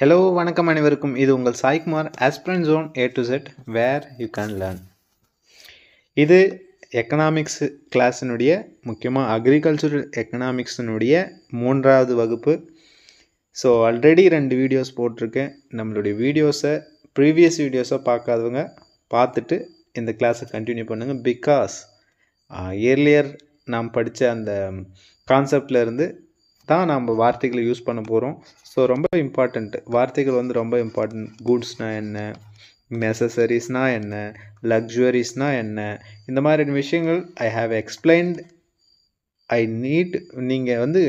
Hello வணக்கம் அனைவருக்கும் இது உங்கள் Saikumar aspirant zone A to Z where you can learn இது எக்கனாமிக்ஸ் கிளாஸினுடைய முக்கியமாக அக்ரிகல்ச்சரல் எக்கனாமிக்ஸினுடைய மூன்றாவது வகுப்பு ஸோ ஆல்ரெடி ரெண்டு வீடியோஸ் போட்டிருக்கேன் நம்மளுடைய வீடியோஸை ப்ரீவியஸ் வீடியோஸை பார்க்காதவங்க பார்த்துட்டு இந்த கிளாஸை கண்டினியூ பண்ணுங்கள் பிகாஸ் இயர்லியர் நாம் படித்த அந்த கான்செப்டில் இருந்து தான் நம்ம வார்த்தைகளை யூஸ் பண்ண போகிறோம் ஸோ ரொம்ப இம்பார்ட்டண்ட்டு வார்த்தைகள் வந்து ரொம்ப இம்பார்ட்டன்ட் குட்ஸ்னால் என்ன நெசசரிஸ்னால் என்ன லக்ஸுவரிஸ்னால் என்ன இந்த மாதிரியான விஷயங்கள் I have explained I need நீங்கள் வந்து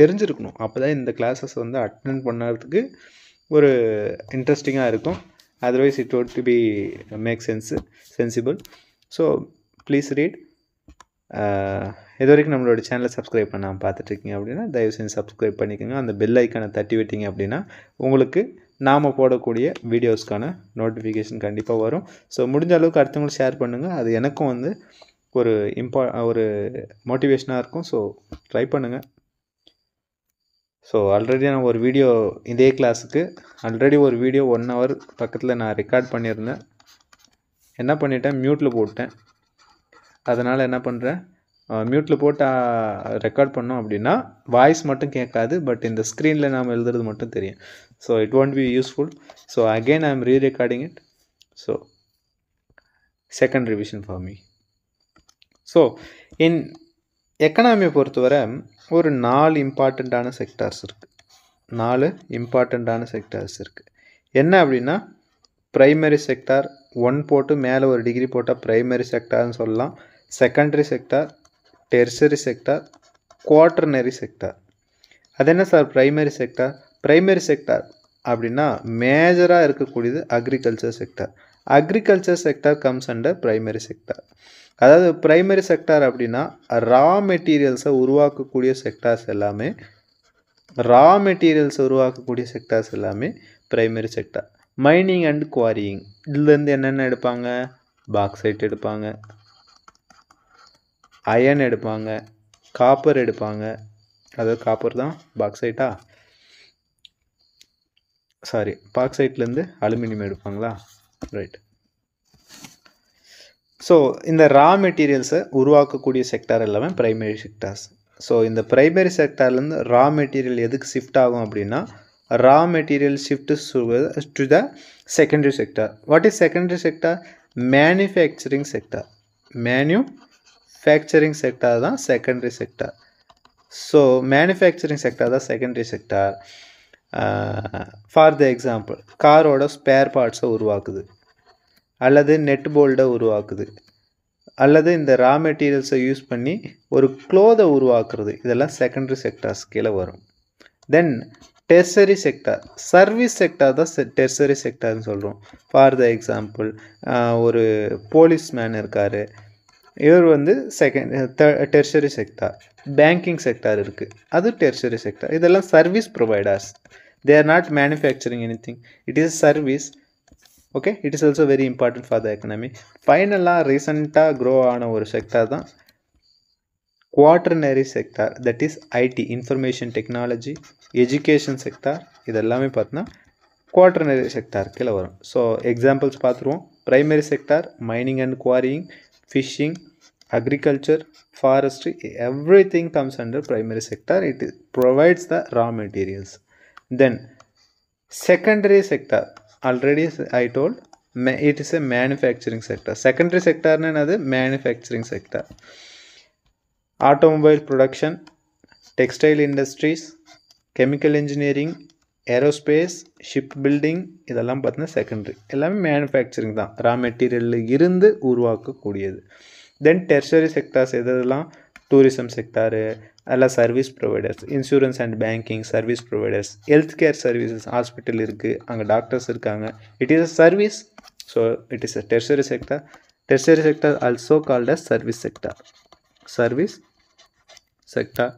தெரிஞ்சிருக்கணும் அப்போ தான் இந்த கிளாஸஸ் வந்து அட்டன் பண்ணுறதுக்கு ஒரு இன்ட்ரெஸ்டிங்காக இருக்கும் otherwise it ought to be make sense sensible so please read இது வரைக்கும் நம்மளோட சேனலை சப்ஸ்கிரைப் பண்ணாமல் பார்த்துட்ருக்கீங்க அப்படின்னா தயவு செஞ்சு சப்ஸ்கிரைப் பண்ணிக்கோங்க அந்த பெல் ஐக்கானை தட்டி விட்டீங்க அப்படின்னா உங்களுக்கு நாம் போடக்கூடிய வீடியோஸ்க்கான நோட்டிஃபிகேஷன் கண்டிப்பாக வரும் ஸோ முடிஞ்ச அளவுக்கு அடுத்தவங்களும் ஷேர் பண்ணுங்கள் அது எனக்கும் வந்து ஒரு இம்பா ஒரு மோட்டிவேஷனாக இருக்கும் ஸோ ட்ரை பண்ணுங்கள் ஸோ ஆல்ரெடி நான் ஒரு வீடியோ இதே கிளாஸுக்கு ஆல்ரெடி ஒரு வீடியோ ஒன் ஹவர் பக்கத்தில் நான் ரெக்கார்ட் பண்ணியிருந்தேன் என்ன பண்ணிட்டேன் மியூட்டில் போட்டேன் அதனால் என்ன பண்ணுறேன் மியூட்டில் போட்டு ரெக்கார்ட் பண்ணோம் அப்படின்னா வாய்ஸ் மட்டும் கேட்காது பட் இந்த ஸ்க்ரீனில் நாம் எழுதுறது மட்டும் தெரியும் so it won't be useful so again I am re recording it so second revision for me so in எக்கனாமியை பொறுத்தவரை ஒரு நாலு இம்பார்ட்டண்ட்டான செக்டார்ஸ் இருக்குது நாலு இம்பார்ட்டண்ட்டான செக்டார்ஸ் இருக்குது என்ன அப்படின்னா ப்ரைமரி செக்டார் ஒன் போட்டு மேலே ஒரு டிகிரி போட்டால் ப்ரைமரி செக்டார்னு சொல்லலாம் secondary sector tertiary sector quaternary sector அது என்ன sir primary sector primary sector அப்படின்னா மேஜராக இருக்கக்கூடியது agriculture sector agriculture sector comes under primary sector அதாவது ப்ரைமரி செக்டார் அப்படின்னா ரா மெட்டீரியல்ஸை உருவாக்கக்கூடிய செக்டார்ஸ் எல்லாமே ரா மெட்டீரியல்ஸை உருவாக்கக்கூடிய செக்டார்ஸ் எல்லாமே primary sector mining and quarrying இதுலேருந்து என்னென்ன எடுப்பாங்க பாக்ஸைட் எடுப்பாங்க அயன் எடுப்பாங்க காப்பர் எடுப்பாங்க அதாவது காப்பர் தான் பாக்ஸைட்டா சாரி பாக்ஸைட்லேருந்து அலுமினியம் எடுப்பாங்களா ரைட் ஸோ இந்த ரா மெட்டீரியல்ஸை உருவாக்கக்கூடிய செக்டார் எல்லாமே ப்ரைமரி செக்டார்ஸ் ஸோ இந்த ப்ரைமரி செக்டார்லேருந்து ரா மெட்டீரியல் எதுக்கு ஷிஃப்ட் ஆகும் அப்படின்னா raw material shift to the secondary sector what is secondary sector manufacturing sector manu manufacturing sector தான் secondary sector so manufacturing sector தான் secondary sector for the example காரோட spare பார்ட்ஸை உருவாக்குது அல்லது நெட் போல்டை உருவாக்குது அல்லது இந்த ரா மெட்டீரியல்ஸை யூஸ் பண்ணி ஒரு க்ளோதை உருவாக்குறது இதெல்லாம் செகண்டரி செக்டார்ஸ் கீழே வரும் then tertiary sector service sector தான் டெர்சரி செக்டார்னு சொல்கிறோம் ஃபார் த எக்ஸாம்பிள் ஒரு போலீஸ் மேன் இருக்கார் இவர் வந்து second tertiary sector banking sector இருக்குது அது டெர்ஷரி செக்டார் இதெல்லாம் service providers they are not manufacturing anything it is service okay it is also very important for the economy ஃபைனலாக ரீசெண்டாக grow ஆன ஒரு செக்டார் தான் quaternary sector that is IT information technology education sector இதெல்லாமே பார்த்தோன்னா quaternary sector கீழே வரும் so examples பார்த்துருவோம் primary sector mining and quarrying fishing agriculture forestry everything comes under primary sector it provides the raw materials then secondary sector already i told it is a manufacturing sector secondary sector another manufacturing sector automobile production textile industries chemical engineering aerospace ship building இதெல்லாம் பார்த்தீங்கன்னா secondary எல்லாமே manufacturing தான் raw மெட்டீரியலில் இருந்து உருவாக்கக்கூடியது then tertiary sectors எதெல்லாம் tourism sector அதெல்லாம் service providers insurance and banking service providers health care services hospital இருக்குது அங்கே டாக்டர்ஸ் இருக்காங்க it is a service so it is a tertiary sector tertiary sector also called as service sector service sector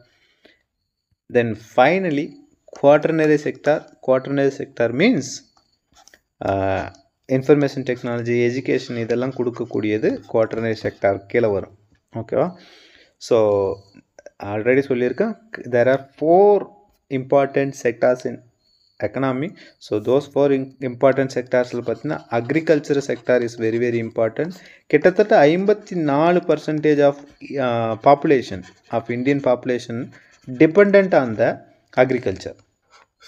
then finally quaternary sector quaternary sector means information technology education இதெல்லாம் கொடுக்கக்கூடியது quaternary sector கீழே வரும் ஓகேவா so already சொல்லியிருக்கேன் there are four important sectors in economy so those four இம் important செக்டார்ஸில் பார்த்தீங்கன்னா agriculture sector is very very important கிட்டத்தட்ட ஐம்பத்தி நாலு percentage of population of Indian population depend on the agriculture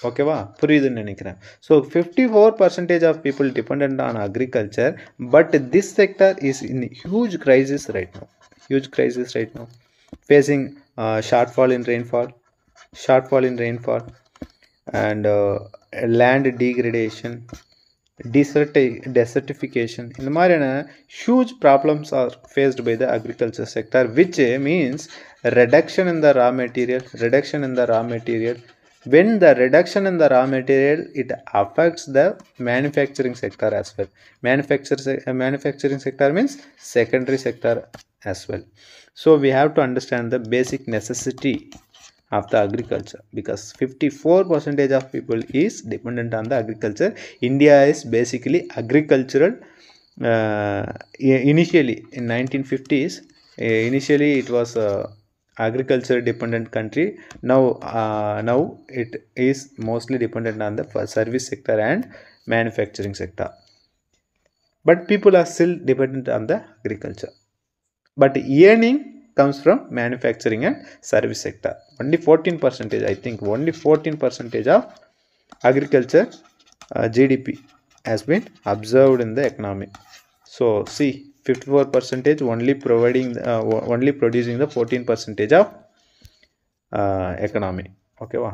ஓகேவா புரியுதுன்னு நினைக்கிறேன் so fifty four percentage of people depend on agriculture but this sector is in huge crisis right now huge crisis right now facing shortfall in rainfall shortfall in rainfall and land degradation டிசர்டை desertification இந்த மாதிரியான huge problems are faced by the agriculture sector which means reduction in the raw material reduction in the raw material when the reduction in the raw material it affects the manufacturing sector as well manufacturing uh, manufacturing sector means secondary sector as well so we have to understand the basic necessity of the agriculture because 54 percentage of people is dependent on the agriculture india is basically agricultural uh, initially in 1950s uh, initially it was uh, agriculture dependent country now uh, now it is mostly dependent on the service sector and manufacturing sector but people are still dependent on the agriculture but earning comes from manufacturing and service sector only 14 percentage i think only 14 percentage of agriculture uh, gdp has been observed in the economy so see 54 percentage only providing uh, only producing the 14 percentage of uh, economy ஓகேவா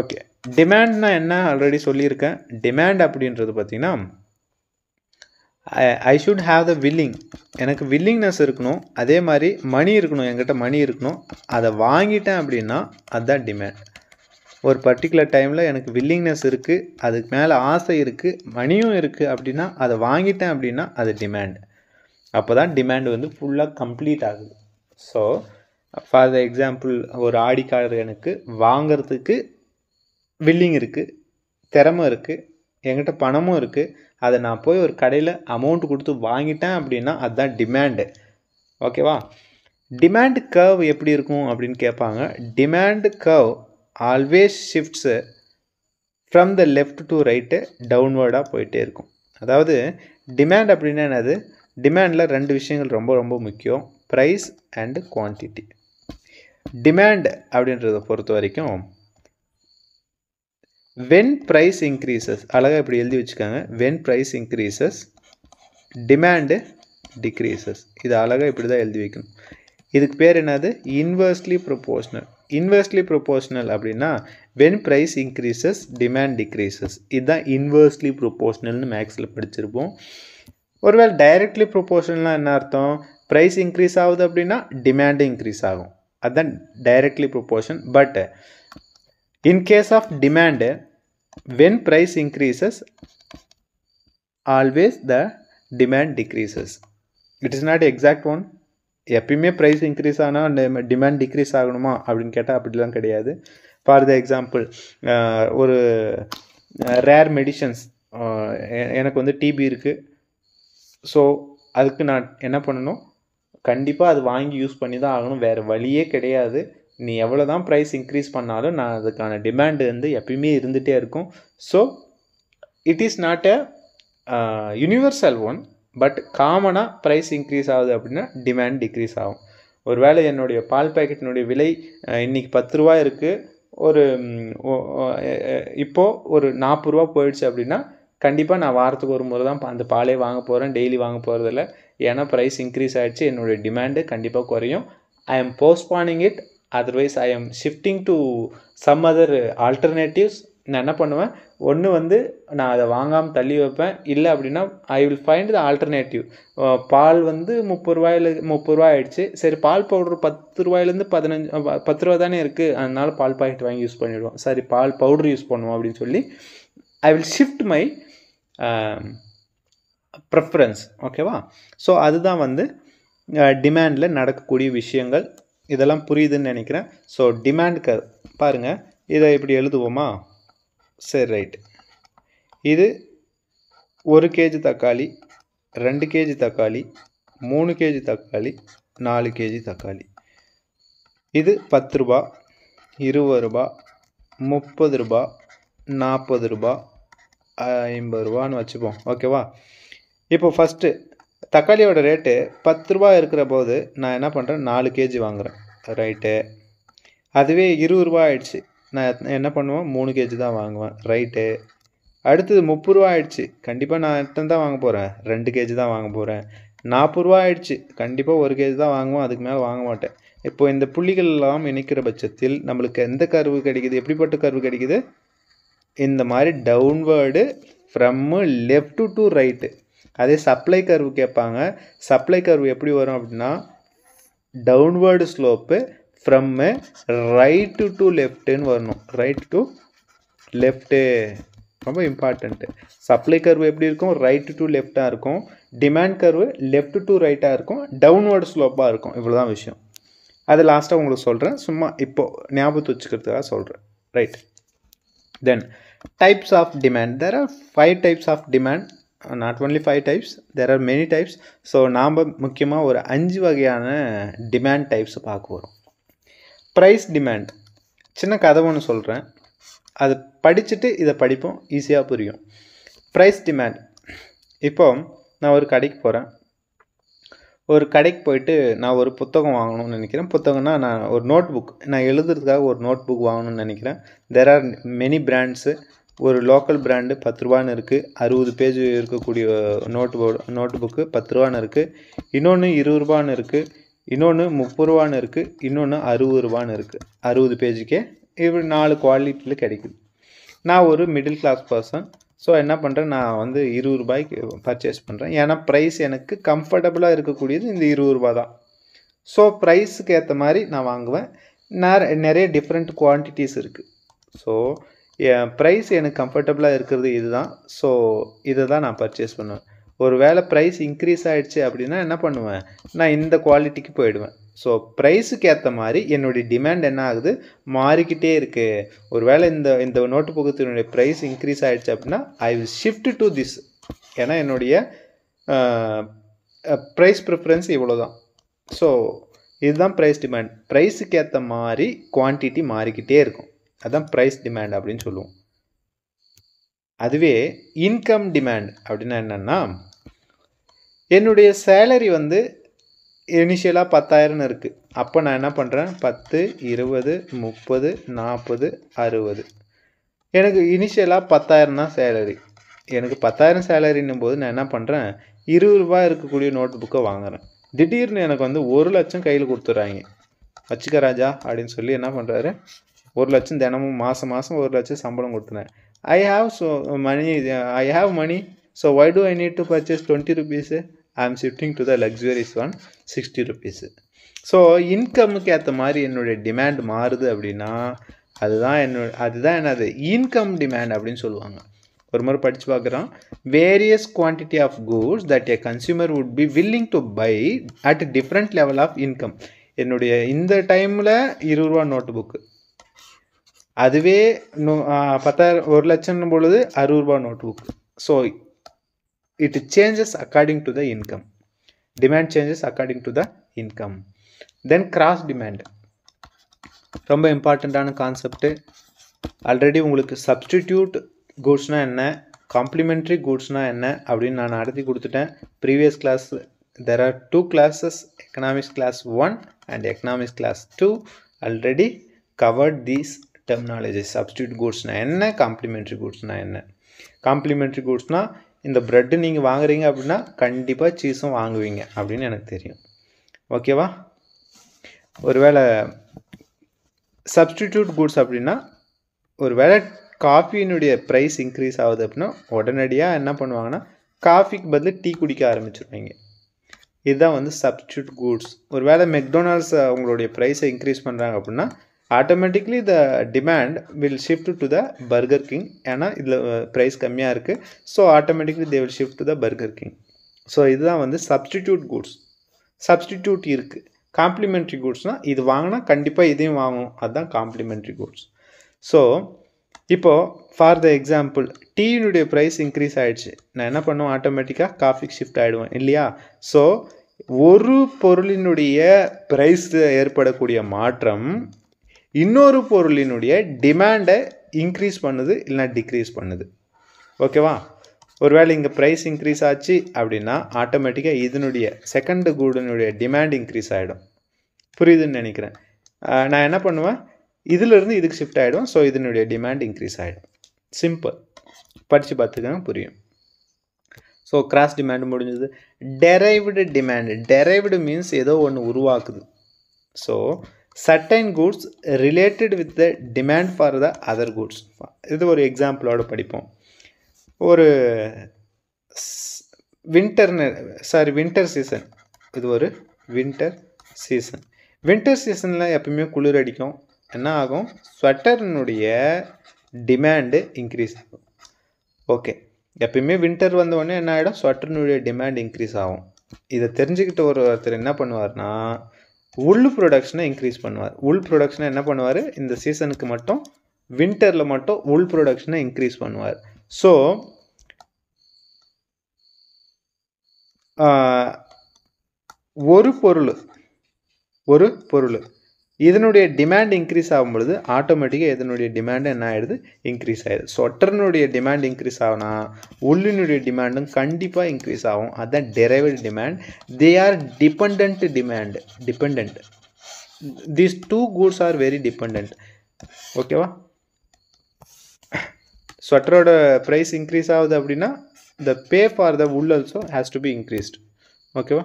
okay டிமாண்ட்னா என்ன already சொல்லியிருக்கேன் demand அப்படின்றது பார்த்தீங்கன்னா I should have the willing எனக்கு willingness இருக்கணும் அதே மாதிரி மணி இருக்கணும் என்கிட்ட மணி இருக்கணும் அதை வாங்கிட்டேன் அப்படின்னா அதுதான் டிமாண்ட் ஒரு பர்டிகுலர் டைமில் எனக்கு வில்லிங்னஸ் இருக்குது அதுக்கு மேலே ஆசை இருக்குது மணியும் இருக்குது அப்படின்னா அதை வாங்கிட்டேன் அப்படின்னா அது டிமாண்ட் அப்போ தான் டிமாண்ட் வந்து ஃபுல்லாக கம்ப்ளீட் ஆகுது ஸோ ஃபார் த எக்ஸாம்பிள் ஒரு ஆடிக்காரர் எனக்கு வாங்கிறதுக்கு வில்லிங் இருக்குது திறமை இருக்குது என்கிட்ட பணமும் இருக்குது அதை நான் போய் ஒரு கடையில் அமௌண்ட் கொடுத்து வாங்கிட்டேன் அப்படின்னா அதுதான் டிமாண்டு ஓகேவா டிமாண்ட் கர்வ் எப்படி இருக்கும் அப்படின்னு கேட்பாங்க demand curve always shifts from the left to right டவுன்வேர்டாக போயிட்டே இருக்கும் அதாவது டிமாண்ட் அப்படின்னா என்னது டிமாண்டில் ரெண்டு விஷயங்கள் ரொம்ப ரொம்ப முக்கியம் ப்ரைஸ் அண்டு குவான்டிட்டி டிமாண்ட் அப்படின்றத பொறுத்த வரைக்கும் வென் ப்ரைஸ் இன்க்ரீசஸ் அழகாக இப்படி எழுதி வச்சுக்காங்க when price increases demand decreases இது அழகாக இப்படி தான் எழுதி வைக்கணும் இதுக்கு பேர் என்னது இன்வர்ஸ்லி ப்ரொபோஷனல் இன்வெர்ஸ்லி ப்ரொபோஷ்னல் அப்படின்னா when price increases demand decreases இதுதான் இன்வெர்ஸ்லி ப்ரொபோஷ்னல்னு மேக்ஸில் படிச்சிருப்போம் ஒருவேளை டைரக்ட்லி ப்ரொபோஷனல்னால் என்ன அர்த்தம் ப்ரைஸ் இன்க்ரீஸ் ஆகுது அப்படின்னா டிமாண்டு இன்க்ரீஸ் ஆகும் அதுதான் directly proportion but in case of demand when price increases always the demand decreases it is not exact one எப்பயுமே ப்ரைஸ் இன்க்ரீஸ் ஆனால் டிமாண்ட் டிக்ரீஸ் ஆகணுமா அப்படின்னு கேட்டால் அப்படிலாம் கிடையாது ஃபார் த எக்ஸாம்பிள் ஒரு ரேர் மெடிஷன்ஸ் எனக்கு வந்து டிபி இருக்குது ஸோ அதுக்கு நான் என்ன பண்ணணும் கண்டிப்பாக அது வாங்கி யூஸ் பண்ணி தான் ஆகணும் வேறு வழியே கிடையாது நீ எவ்வளோ தான் ப்ரைஸ் இன்க்ரீஸ் பண்ணாலும் நான் அதுக்கான டிமாண்டு வந்து எப்பயுமே இருந்துகிட்டே இருக்கும் so it is not a universal one but காமனாக ப்ரைஸ் இன்க்ரீஸ் ஆகுது அப்படின்னா டிமாண்ட் டிக்ரீஸ் ஆகும் ஒரு வேளை என்னுடைய பால் பேக்கெட்டினுடைய விலை இன்றைக்கி பத்து ரூபா இருக்குது ஒரு இப்போது ஒரு நாற்பது ரூபா போயிடுச்சு அப்படின்னா கண்டிப்பாக நான் வாரத்துக்கு ஒரு முறை தான் அந்த பாலே வாங்க போகிறேன் டெய்லி வாங்க போகிறதில்ல ஏன்னா ப்ரைஸ் இன்க்ரீஸ் ஆகிடுச்சு என்னுடைய டிமாண்டு கண்டிப்பாக குறையும் I am postponing it otherwise I am shifting to some other alternatives நான் என்ன பண்ணுவேன் ஒன்று வந்து நான் அதை வாங்காமல் தள்ளி வைப்பேன் இல்லை அப்படின்னா I will find the alternative பால் வந்து முப்பது ரூபாயில் முப்பது ரூபா ஆகிடுச்சு சரி பால் பவுடர் பத்து ரூபாயிலேருந்து பதினஞ்சு பத்து ரூபா தானே இருக்குது அதனால் பால் பாக்கெட் வாங்கி யூஸ் பண்ணிவிடுவோம் சரி பால் பவுடர் யூஸ் பண்ணுவோம் அப்படின்னு சொல்லி I will shift my preference ஓகேவா ஸோ அதுதான் வந்து டிமாண்டில் நடக்கக்கூடிய விஷயங்கள் இதெல்லாம் புரியுதுன்னு நினைக்கிறேன் ஸோ டிமாண்ட் க பாருங்கள் இதை இப்படி எழுதுவோமா சரி ரைட்டு இது ஒரு கேஜி தக்காளி ரெண்டு கேஜி தக்காளி மூணு கேஜி தக்காளி நாலு கேஜி தக்காளி இது பத்து ரூபா இருபது ரூபா முப்பது ரூபா நாற்பது ரூபா ஐம்பது ரூபான்னு வச்சுப்போம் ஓகேவா இப்போ ஃபஸ்ட்டு தக்காளியோட ரேட்டு பத்து ரூபா இருக்கிற போது நான் என்ன பண்ணுறேன் நாலு கேஜி வாங்குகிறேன் ரைட்டு அதுவே இருபது ரூபா ஆயிடுச்சு நான் என்ன பண்ணுவேன் மூணு கேஜி தான் வாங்குவேன் ரைட்டு அடுத்தது முப்பது ரூபா ஆயிடுச்சு கண்டிப்பாக நான் எத்தனை தான் வாங்க போகிறேன் ரெண்டு கேஜி தான் வாங்க போகிறேன் நாற்பது ரூபா ஆயிடுச்சு கண்டிப்பாக ஒரு கேஜி தான் வாங்குவோம் அதுக்கு மேலே வாங்க மாட்டேன் இப்போ இந்த புள்ளிகள் எல்லாம் இணைக்கிற பட்சத்தில் நம்மளுக்கு எந்த கருவு கிடைக்குது எப்படிப்பட்ட கருவு கிடைக்குது இந்த மாதிரி downward from left to right அதே சப்ளை கருவு கேட்பாங்க சப்ளை கருவு எப்படி வரும் அப்படின்னா downward slope from right to லெஃப்ட்டுன்னு வரணும் ரைட் டு லெஃப்ட்டு ரொம்ப இம்பார்ட்டண்ட்டு சப்ளை கர்வு எப்படி இருக்கும் ரைட்டு டு லெஃப்டாக இருக்கும் டிமாண்ட் கர்வு லெஃப்ட் டு ரைட்டாக இருக்கும் டவுன்வர்ட் ஸ்லோப்பாக இருக்கும் இவ்வளோ தான் விஷயம் அது லாஸ்ட்டாக உங்களுக்கு சொல்கிறேன் சும்மா இப்போது ஞாபகத்து வச்சுக்கிறதுக்காக சொல்கிறேன் right then types of demand there are five types of demand not only five types there are many types so நாம் முக்கியமாக ஒரு அஞ்சு வகையான டிமாண்ட் டைப்ஸ் பார்க்க போகிறோம் ப்ரைஸ் டிமாண்ட் சின்ன கதை ஒன்று சொல்கிறேன் அது படிச்சுட்டு இதை படிப்போம் ஈஸியாக புரியும் ப்ரைஸ் டிமாண்ட் இப்போ நான் ஒரு கடைக்கு போகிறேன் ஒரு கடைக்கு போயிட்டு நான் ஒரு புத்தகம் வாங்கணும்னு நினைக்கிறேன் புத்தகம்னா நான் ஒரு நோட் புக் நான் எழுதுறதுக்காக ஒரு நோட் புக் வாங்கணும்னு நினைக்கிறேன் தெர் ஆர் மெனி பிராண்ட்ஸு ஒரு லோக்கல் பிராண்டு பத்து ரூபான்னு இருக்குது அறுபது பேஜ் இருக்கக்கூடிய நோட்டு போர்டு நோட்டு புக்கு பத்து ரூபான்னு இருக்குது இன்னொன்று இருபது ரூபான்னு இருக்குது இன்னொன்று முப்பது ரூபான்னு இருக்குது இன்னொன்று அறுபது ரூபான்னு இருக்குது அறுபது பேஜுக்கே இப்படி நாலு குவாலிட்டியில் கிடைக்குது நான் ஒரு மிடில் கிளாஸ் பர்சன் ஸோ என்ன பண்ணுறேன் நான் வந்து இருபது ரூபாய்க்கு பர்ச்சேஸ் பண்ணுறேன் ஏன்னா ப்ரைஸ் எனக்கு கம்ஃபர்டபுளாக இருக்கக்கூடியது இந்த இருபது ரூபா தான் ஸோ ப்ரைஸுக்கு ஏற்ற மாதிரி நான் வாங்குவேன் நிறைய டிஃப்ரெண்ட் குவான்டிட்டிஸ் இருக்குது ஸோ ப்ரைஸ் எனக்கு கம்ஃபர்டபுளாக இருக்கிறது இதுதான் ஸோ இதை தான் நான் பர்ச்சேஸ் பண்ணுவேன் ஒரு வேளை ப்ரைஸ் இன்க்ரீஸ் ஆகிடுச்சு அப்படின்னா என்ன பண்ணுவேன் நான் இந்த குவாலிட்டிக்கு போயிடுவேன் ஸோ ப்ரைஸுக்கு ஏற்ற மாதிரி என்னுடைய டிமாண்ட் என்ன ஆகுது மாறிக்கிட்டே இருக்குது ஒரு வேளை இந்த இந்த நோட்டு புக்கத்தினுடைய ப்ரைஸ் இன்க்ரீஸ் ஆகிடுச்சு அப்படின்னா I will shift to this ஏன்னா என்னுடைய ப்ரைஸ் ப்ரிஃபரன்ஸ் இவ்வளோ தான் ஸோ இதுதான் ப்ரைஸ் டிமாண்ட் ப்ரைஸுக்கு ஏற்ற மாதிரி குவான்டிட்டி மாறிக்கிட்டே இருக்கும் அதுதான் ப்ரைஸ் டிமாண்ட் அப்படின்னு சொல்லுவோம் அதுவே இன்கம் டிமாண்ட் அப்படின்னா என்னென்னா என்னுடைய சேலரி வந்து இனிஷியலாக பத்தாயிரம்னு இருக்குது அப்போ நான் என்ன பண்ணுறேன் பத்து இருபது முப்பது நாற்பது அறுபது எனக்கு இனிஷியலாக பத்தாயிரம் தான் சேலரி எனக்கு பத்தாயிரம் சேலரின்னும் போது நான் என்ன பண்ணுறேன் இருபது ரூபா இருக்கக்கூடிய நோட் புக்கை வாங்குகிறேன் திடீர்னு எனக்கு வந்து ஒரு லட்சம் கையில் கொடுத்துட்றாங்க வச்சுக்க ராஜா அப்படின்னு சொல்லி என்ன பண்ணுறாரு ஒரு லட்சம் தினமும் மாதம் மாதம் ஒரு லட்சம் சம்பளம் கொடுத்துனேன் I have so money I have money so why do I need to purchase twenty rupees I am shifting to the luxuries one sixty rupees so இன்கமுக்கு ஏற்ற மாதிரி என்னுடைய டிமாண்ட் மாறுது அப்படின்னா அதுதான் என்னோட அதுதான் என்னது இன்கம் டிமாண்ட் அப்படின்னு சொல்லுவாங்க ஒரு முறை படித்து பார்க்குறோம் various quantity of goods that a consumer would be willing to buy at different level of income என்னுடைய இந்த டைமில் இருபது ரூபா நோட்டு புக்கு அதுவே பத்தாயிரம் ஒரு லட்சம் பொழுது அறுபது ரூபா notebook so it changes according to the income demand changes according to the income then cross demand ரொம்ப இம்பார்ட்டண்ட்டான கான்செப்ட்டு ஆல்ரெடி உங்களுக்கு சப்ஸ்டிடியூட் கூட்ஸ்னால் என்ன காம்ப்ளிமெண்ட்ரி கூட்ஸ்னால் என்ன அப்படின்னு நான் நடத்தி கொடுத்துட்டேன் previous class there are two classes economics class one and economics class two already covered these terminology substitute கூட்ஸ்னால் என்ன காம்ப்ளிமெண்ட்ரி கூட்ஸ்னால் என்ன காம்ப்ளிமெண்ட்ரி கூட்ஸ்னால் இந்த ப்ரெட்டு நீங்கள் வாங்குறீங்க அப்படின்னா கண்டிப்பாக சீஸும் வாங்குவீங்க அப்படின்னு எனக்கு தெரியும் ஓகேவா ஒருவேளை சப்ஸ்டிடியூட் கூட்ஸ் அப்படின்னா ஒருவேளை காஃபியினுடைய ப்ரைஸ் இன்க்ரீஸ் ஆகுது அப்படின்னா உடனடியாக என்ன பண்ணுவாங்கன்னா காஃபிக்கு பதில் டீ குடிக்க ஆரம்பிச்சிருவாங்க இதுதான் வந்து சப்ஸ்டியூட் கூட்ஸ் ஒரு வேளை மெக்டொனால்ட்ஸ் அவங்களுடைய ப்ரைஸை இன்க்ரீஸ் பண்ணுறாங்க அப்படின்னா automatically the demand will shift to the Burger King ஏன்னா இதில் ப்ரைஸ் கம்மியாக இருக்குது so automatically they will shift to the Burger King so இதுதான் வந்து சப்ஸ்டிடியூட் குட்ஸ் சப்ஸ்டிடியூட் இருக்குது காம்ப்ளிமெண்ட்ரி குட்ஸ்னால் இது வாங்கினா கண்டிப்பாக இதையும் வாங்கும் அதுதான் காம்ப்ளிமெண்ட்ரி குட்ஸ் ஸோ இப்போது ஃபார் த எக்ஸாம்பிள் டீயினுடைய ப்ரைஸ் இன்க்ரீஸ் ஆகிடுச்சு நான் என்ன பண்ணுவேன் ஆட்டோமேட்டிக்காக காஃபிக்கு ஷிஃப்ட் ஆகிடுவேன் இல்லையா ஸோ ஒரு பொருளினுடைய ப்ரைஸில் ஏற்படக்கூடிய மாற்றம் இன்னொரு பொருளினுடைய டிமாண்டை இன்க்ரீஸ் பண்ணுது இல்லைனா டிக்ரீஸ் பண்ணுது ஓகேவா ஒருவேளை இங்கே ப்ரைஸ் இன்க்ரீஸ் ஆச்சு அப்படின்னா ஆட்டோமேட்டிக்காக இதனுடைய செகண்ட் கூடனுடைய டிமாண்ட் இன்க்ரீஸ் ஆகிடும் புரியுதுன்னு நினைக்கிறேன் நான் என்ன பண்ணுவேன் இதிலிருந்து இதுக்கு ஷிஃப்ட் ஆகிடும் ஸோ இதனுடைய டிமாண்ட் இன்க்ரீஸ் ஆகிடும் சிம்பிள் படித்து பார்த்துக்கங்க புரியும் ஸோ கிராஸ் டிமாண்ட் முடிஞ்சது டெரைவ்டு டிமாண்டு டெரைவ்டு மீன்ஸ் ஏதோ ஒன்று உருவாக்குது so certain goods related with the demand for the other goods இது ஒரு எக்ஸாம்பிளோடு படிப்போம் ஒரு வின்டர் சாரி வின்டர் சீசன் இது ஒரு வின்டர் சீசன் வின்டர் சீசனில் எப்பவுமே குளிர் அடிக்கும் என்ன ஆகும் ஸ்வெட்டர்னுடைய டிமாண்டு இன்க்ரீஸ் ஆகும் ஓகே எப்பயுமே வின்டர் வந்தோடனே என்ன ஆகிடும் ஸ்வெட்டர்னுடைய டிமாண்ட் இன்க்ரீஸ் ஆகும் இதை தெரிஞ்சுக்கிட்ட ஒரு ஒருத்தர் என்ன பண்ணுவார்னா உள் ப்ரொடக்ஷனை இன்க்ரீஸ் பண்ணுவார் உள் ப்ரொடக்ஷனை என்ன பண்ணுவார் இந்த சீசனுக்கு மட்டும் வின்டரில் மட்டும் உள் ப்ரொடக்ஷனை இன்க்ரீஸ் பண்ணுவார் ஸோ ஒரு பொருள் ஒரு பொருள் இதனுடைய டிமாண்ட் இன்க்ரீஸ் ஆகும் பொழுது ஆட்டோமேட்டிக்காக இதனுடைய டிமாண்டு என்ன ஆகிடுது இன்க்ரீஸ் ஆகிடுது ஸ்வெட்டர்னுடைய டிமாண்ட் இன்க்ரீஸ் ஆகுனா உள்ளினுடைய டிமாண்டும் கண்டிப்பாக இன்க்ரீஸ் ஆகும் அதுதான் derived demand they are depend demand depend these two goods are very depend ஓகேவா ஸ்வெட்டரோட ப்ரைஸ் இன்க்ரீஸ் ஆகுது அப்படின்னா the pay for the wool also has to be increased ஓகேவா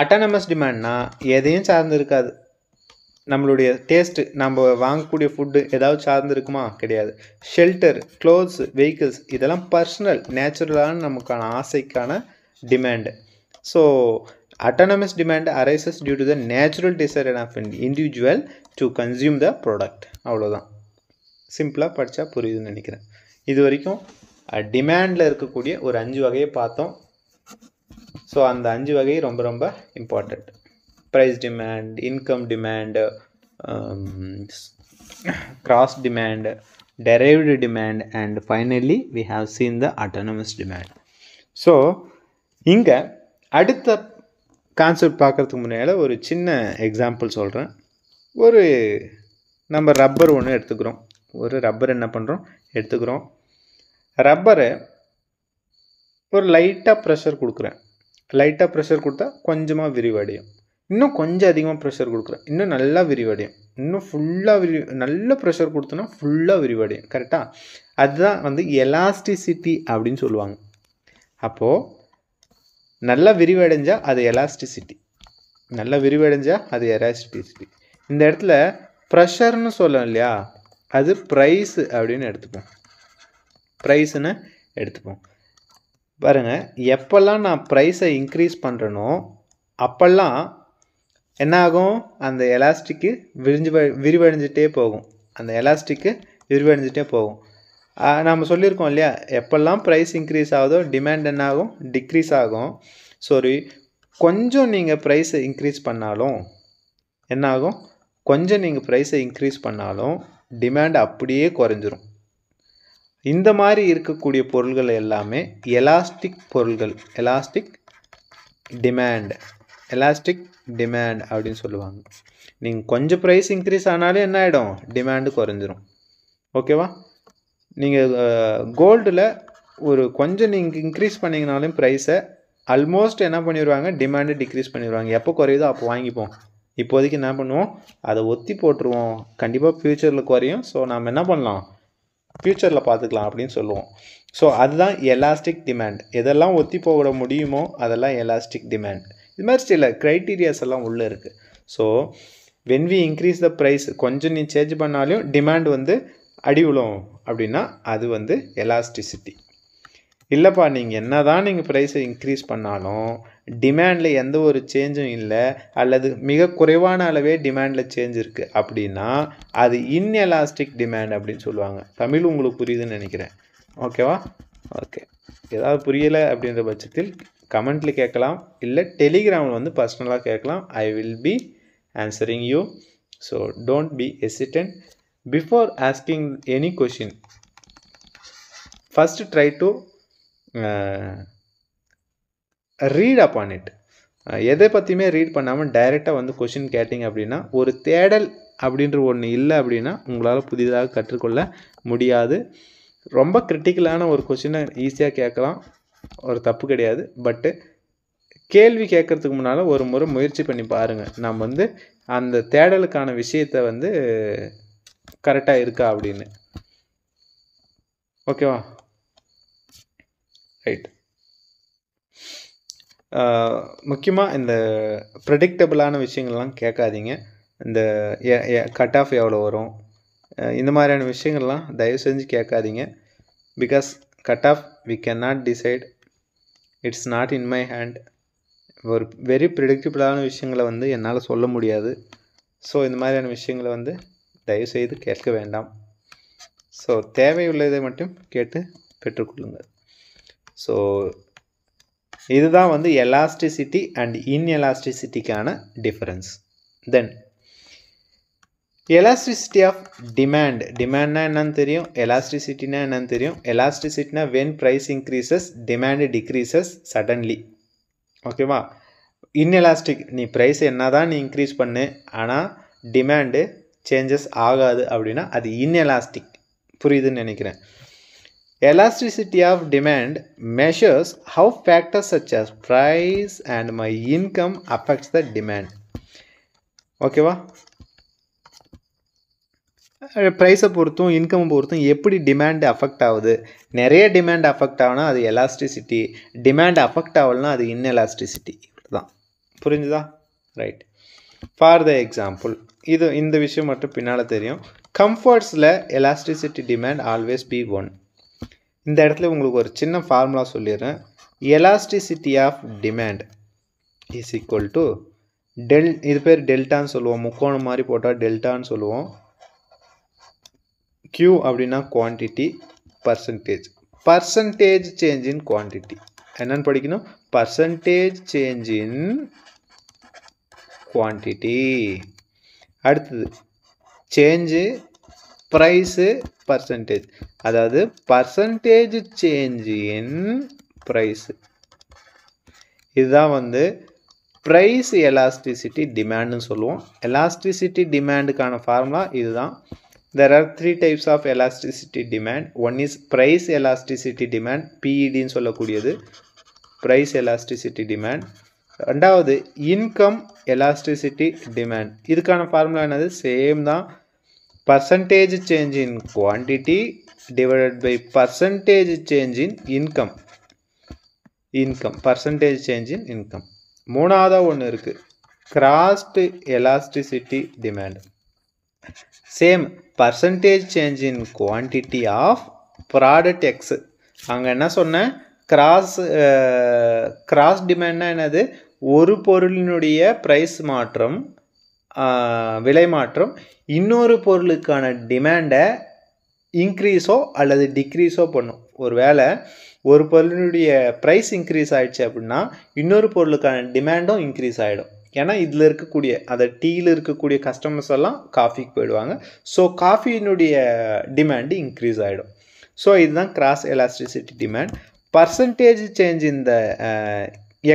அட்டானமஸ் டிமாண்ட்னா எதையும் சார்ந்து இருக்காது நம்மளுடைய டேஸ்ட்டு நம்ம வாங்கக்கூடிய ஃபுட்டு ஏதாவது சார்ந்துருக்குமா கிடையாது ஷெல்டர் க்ளோத்ஸ் வெஹிக்கிள்ஸ் இதெல்லாம் பர்சனல் நேச்சுரலான நமக்கான ஆசைக்கான demand so autonomous demand arises due the natural natural desire of an individual to consume the product அவ்வளோதான் சிம்பிளாக படித்தா புரியுதுன்னு நினைக்கிறேன் இது வரைக்கும் டிமாண்டில் இருக்கக்கூடிய ஒரு அஞ்சு வகையை பார்த்தோம் ஸோ அந்த அஞ்சு வகை ரொம்ப ரொம்ப important price demand income demand cross demand derived demand and finally we have seen the autonomous demand so இங்கே அடுத்த கான்செப்ட் பார்க்குறதுக்கு முன்னால் ஒரு சின்ன எக்ஸாம்பிள் சொல்கிறேன் ஒரு நம்ம ரப்பர் ஒன்று எடுத்துக்கிறோம் ஒரு ரப்பர் என்ன பண்ணுறோம் எடுத்துக்கிறோம் ரப்பரை ஒரு லைட்டாக ப்ரெஷர் கொடுக்குறேன் லைட்டாக ப்ரெஷர் கொடுத்தா கொஞ்சமாக விரிவடையும் இன்னும் கொஞ்சம் அதிகமாக ப்ரெஷர் கொடுக்குறேன் இன்னும் நல்லா விரிவடையும் இன்னும் ஃபுல்லாக விரி நல்ல ப்ரெஷர் கொடுத்தோன்னா ஃபுல்லாக விரிவடையும் கரெக்டாக அதுதான் வந்து எலாஸ்டிசிட்டி அப்படின்னு சொல்லுவாங்க அப்போது நல்லா விரிவடைஞ்சால் அது எலாஸ்டிசிட்டி நல்லா விரிவடைஞ்சால் அது எலாஸ்டிசிட்டி இந்த இடத்துல ப்ரெஷர்னு சொல்லும் இல்லையா அது ப்ரைஸு அப்படின்னு எடுத்துப்போம் ப்ரைஸுன்னு எடுத்துப்போம் பாருங்கள் எப்போல்லாம் நான் ப்ரைஸை இன்க்ரீஸ் பண்ணுறனோ அப்போல்லாம் என்ன ஆகும் அந்த எலாஸ்டிக்கு விரிஞ்சு விரிவடைஞ்சிட்டே போகும் அந்த எலாஸ்டிக்கு விரிவடைஞ்சிட்டே போகும் நம்ம சொல்லியிருக்கோம் இல்லையா எப்போல்லாம் ப்ரைஸ் இன்க்ரீஸ் ஆகுதோ டிமாண்ட் என்ன ஆகும் டிக்ரீஸ் ஆகும் சாரி கொஞ்சம் நீங்கள் ப்ரைஸை இன்க்ரீஸ் பண்ணாலும் என்னாகும் கொஞ்சம் நீங்கள் ப்ரைஸை இன்க்ரீஸ் பண்ணாலும் டிமாண்ட் அப்படியே குறைஞ்சிரும் இந்த மாதிரி இருக்கக்கூடிய பொருள்கள் எல்லாமே எலாஸ்டிக் பொருள்கள் எலாஸ்டிக் டிமேண்ட் எலாஸ்டிக் டிமேண்ட் அப்படின்னு சொல்லுவாங்க நீங்கள் கொஞ்சம் ப்ரைஸ் இன்க்ரீஸ் ஆனாலும் என்ன ஆகிடும் டிமேண்டு குறைஞ்சிரும் ஓகேவா நீங்கள் கோல்டில் ஒரு கொஞ்சம் நீங்கள் இன்க்ரீஸ் பண்ணிங்கனாலும் ப்ரைஸை ஆல்மோஸ்ட் என்ன பண்ணிடுவாங்க டிமாண்டு டிக்ரீஸ் பண்ணிடுவாங்க எப்போ குறையுதோ அப்போ வாங்கிப்போம் இப்போதைக்கு என்ன பண்ணுவோம் அதை ஒத்தி போட்டுருவோம் கண்டிப்பாக ஃப்யூச்சரில் குறையும் ஸோ நாம் என்ன பண்ணலாம் ஃப்யூச்சரில் பார்த்துக்கலாம் அப்படின்னு சொல்லுவோம் ஸோ அதுதான் எலாஸ்டிக் டிமாண்ட் எதெல்லாம் ஒத்தி போகிட முடியுமோ அதெல்லாம் எலாஸ்டிக் டிமாண்ட் இது மாதிரி சில க்ரைட்டீரியாஸ் எல்லாம் உள்ளே இருக்குது so when we increase the price கொஞ்சம் நீ சேஞ்ச் பண்ணாலும் டிமாண்ட் வந்து அடி விழும் அப்படின்னா அது வந்து எலாஸ்டிசிட்டி இல்லைப்பா நீங்கள் என்ன தான் நீங்கள் ப்ரைஸை இன்க்ரீஸ் பண்ணாலும் டிமாண்டில் எந்த ஒரு சேஞ்சும் இல்லை அல்லது மிக குறைவான அளவே டிமாண்டில் சேஞ்ச் இருக்குது அப்படின்னா அது இன்எலாஸ்டிக் டிமாண்ட் அப்படின்னு சொல்லுவாங்க தமிழ் உங்களுக்கு புரியுதுன்னு நினைக்கிறேன் ஓகேவா ஓகே ஏதாவது புரியலை அப்படின்ற பட்சத்தில் கமெண்டில் கேட்கலாம் இல்லை டெலிகிராமில் வந்து பர்சனலாக கேட்கலாம் I will be answering you so don't be hesitant before asking any question first try to read up on it எதை பற்றியுமே ரீட் பண்ணாமல் டைரெக்டாக வந்து கொஷின் கேட்டிங்க அப்படின்னா ஒரு தேடல் அப்படின்ற ஒன்று இல்லை அப்படின்னா உங்களால் புதிதாக கற்றுக்கொள்ள முடியாது ரொம்ப கிரிட்டிக்கலான ஒரு கொஷினை ஈஸியாக கேட்கலாம் ஒரு தப்பு கிடையாது பட்டு கேள்வி கேட்குறதுக்கு முன்னால் ஒரு முறை முயற்சி பண்ணி பாருங்கள் நம்ம வந்து அந்த தேடலுக்கான விஷயத்தை வந்து கரெக்டாக இருக்கா அப்படின்னு ஓகேவா ரைட் முக்கியமாக இந்த ப்ரெடிக்டபிளான விஷயங்கள்லாம் கேட்காதீங்க இந்த கட் ஆஃப் எவ்வளோ வரும் இந்த மாதிரியான விஷயங்கள்லாம் தயவு செஞ்சு கேட்காதீங்க because cut off we can not decide it's not in my hand ஒரு வெரி ப்ரிடிக்டபிளான விஷயங்களை வந்து என்னால் சொல்ல முடியாது ஸோ இந்த மாதிரியான விஷயங்களை வந்து தயவுசெய்து கேட்க வேண்டாம் ஸோ தேவையுள்ளதை மட்டும் கேட்டு பெற்றுக்கொள்ளுங்கள் ஸோ இதுதான் வந்து எலாஸ்டிசிட்டி அண்ட் இன்எலாஸ்டிசிட்டிக்கான difference then elasticity of demand டிமாண்ட்னா என்னன்னு தெரியும் எலாஸ்டிசிட்டினா என்னன்னு தெரியும் எலாஸ்டிசிட்டினா when price increases demand decreases suddenly ஓகேவா இன்எலாஸ்டிக் நீ ப்ரைஸ் என்ன தான் நீ இன்க்ரீஸ் பண்ணு ஆனால் டிமாண்டு சேஞ்சஸ் ஆகாது அப்படின்னா அது இன்எலாஸ்டிக் புரியுதுன்னு நினைக்கிறேன் Elasticity of demand measures how factors such as price and my income affects the demand. ஓகேவா ப்ரைஸை eh, பொறுத்தும் இன்கம் பொறுத்தும் எப்படி டிமாண்ட் அஃபெக்ட் ஆகுது நிறைய டிமாண்ட் அஃபெக்ட் ஆகுனா அது எலாஸ்டிசிட்டி டிமாண்ட் அஃபெக்ட் ஆகலனா அது இன்எலாஸ்டிசிட்டி தான் புரிஞ்சுதா ரைட் ஃபார் த எக்ஸாம்பிள் இது இந்த விஷயம் மட்டும் பின்னால் தெரியும் கம்ஃபர்ட்ஸில் elasticity demand always be one இந்த இடத்துல உங்களுக்கு ஒரு சின்ன ஃபார்முலா சொல்லிடுறேன் elasticity of demand is equal to del இது பேர் டெல்டான்னு சொல்லுவோம் முக்கோணம் மாதிரி போட்டால் டெல்டான்னு சொல்லுவோம் கியூ அப்படின்னா quantity percentage percentage change in quantity என்னென்னு படிக்கணும் பர்சன்டேஜ் சேஞ்ச் இன் குவான்டிட்டி அடுத்தது சேஞ்சு ப்ரைஸு பர்சன்டேஜ் அதாவது பர்சன்டேஜ் சேஞ்ச் இன் ப்ரைஸு இதுதான் வந்து ப்ரைஸ் எலாஸ்டிசிட்டி டிமாண்டுன்னு சொல்லுவோம் எலாஸ்டிசிட்டி டிமாண்டுக்கான ஃபார்முலா இதுதான் there are three types of elasticity demand one is price elasticity demand பிஇடின்னு சொல்லக்கூடியது ப்ரைஸ் எலாஸ்டிசிட்டி டிமாண்ட் ரெண்டாவது இன்கம் எலாஸ்டிசிட்டி டிமாண்ட் இதுக்கான ஃபார்முலா என்னது சேம் தான் percentage change in quantity divided by percentage change in income income percentage change in income மூணாவதாக ஒன்று இருக்குது cross elasticity demand same percentage change in quantity of product X அங்கே என்ன சொன்னேன் cross cross டிமாண்ட்னா என்னது ஒரு பொருளினுடைய ப்ரைஸ் மாற்றம் விலை மாற்றம் இன்னொரு பொருளுக்கான டிமாண்டை இன்க்ரீஸோ அல்லது டிக்ரீஸோ பண்ணும் ஒரு வேளை ஒரு பொருளினுடைய ப்ரைஸ் இன்க்ரீஸ் ஆகிடுச்சு அப்படின்னா இன்னொரு பொருளுக்கான டிமாண்டும் இன்க்ரீஸ் ஆகிடும் ஏன்னா இதில் இருக்கக்கூடிய அதை டீயில் இருக்கக்கூடிய கஸ்டமர்ஸ் எல்லாம் காஃபிக்கு போயிடுவாங்க ஸோ காஃபியினுடைய டிமாண்டு இன்க்ரீஸ் ஆகிடும் ஸோ இதுதான் cross elasticity demand percentage change இந்த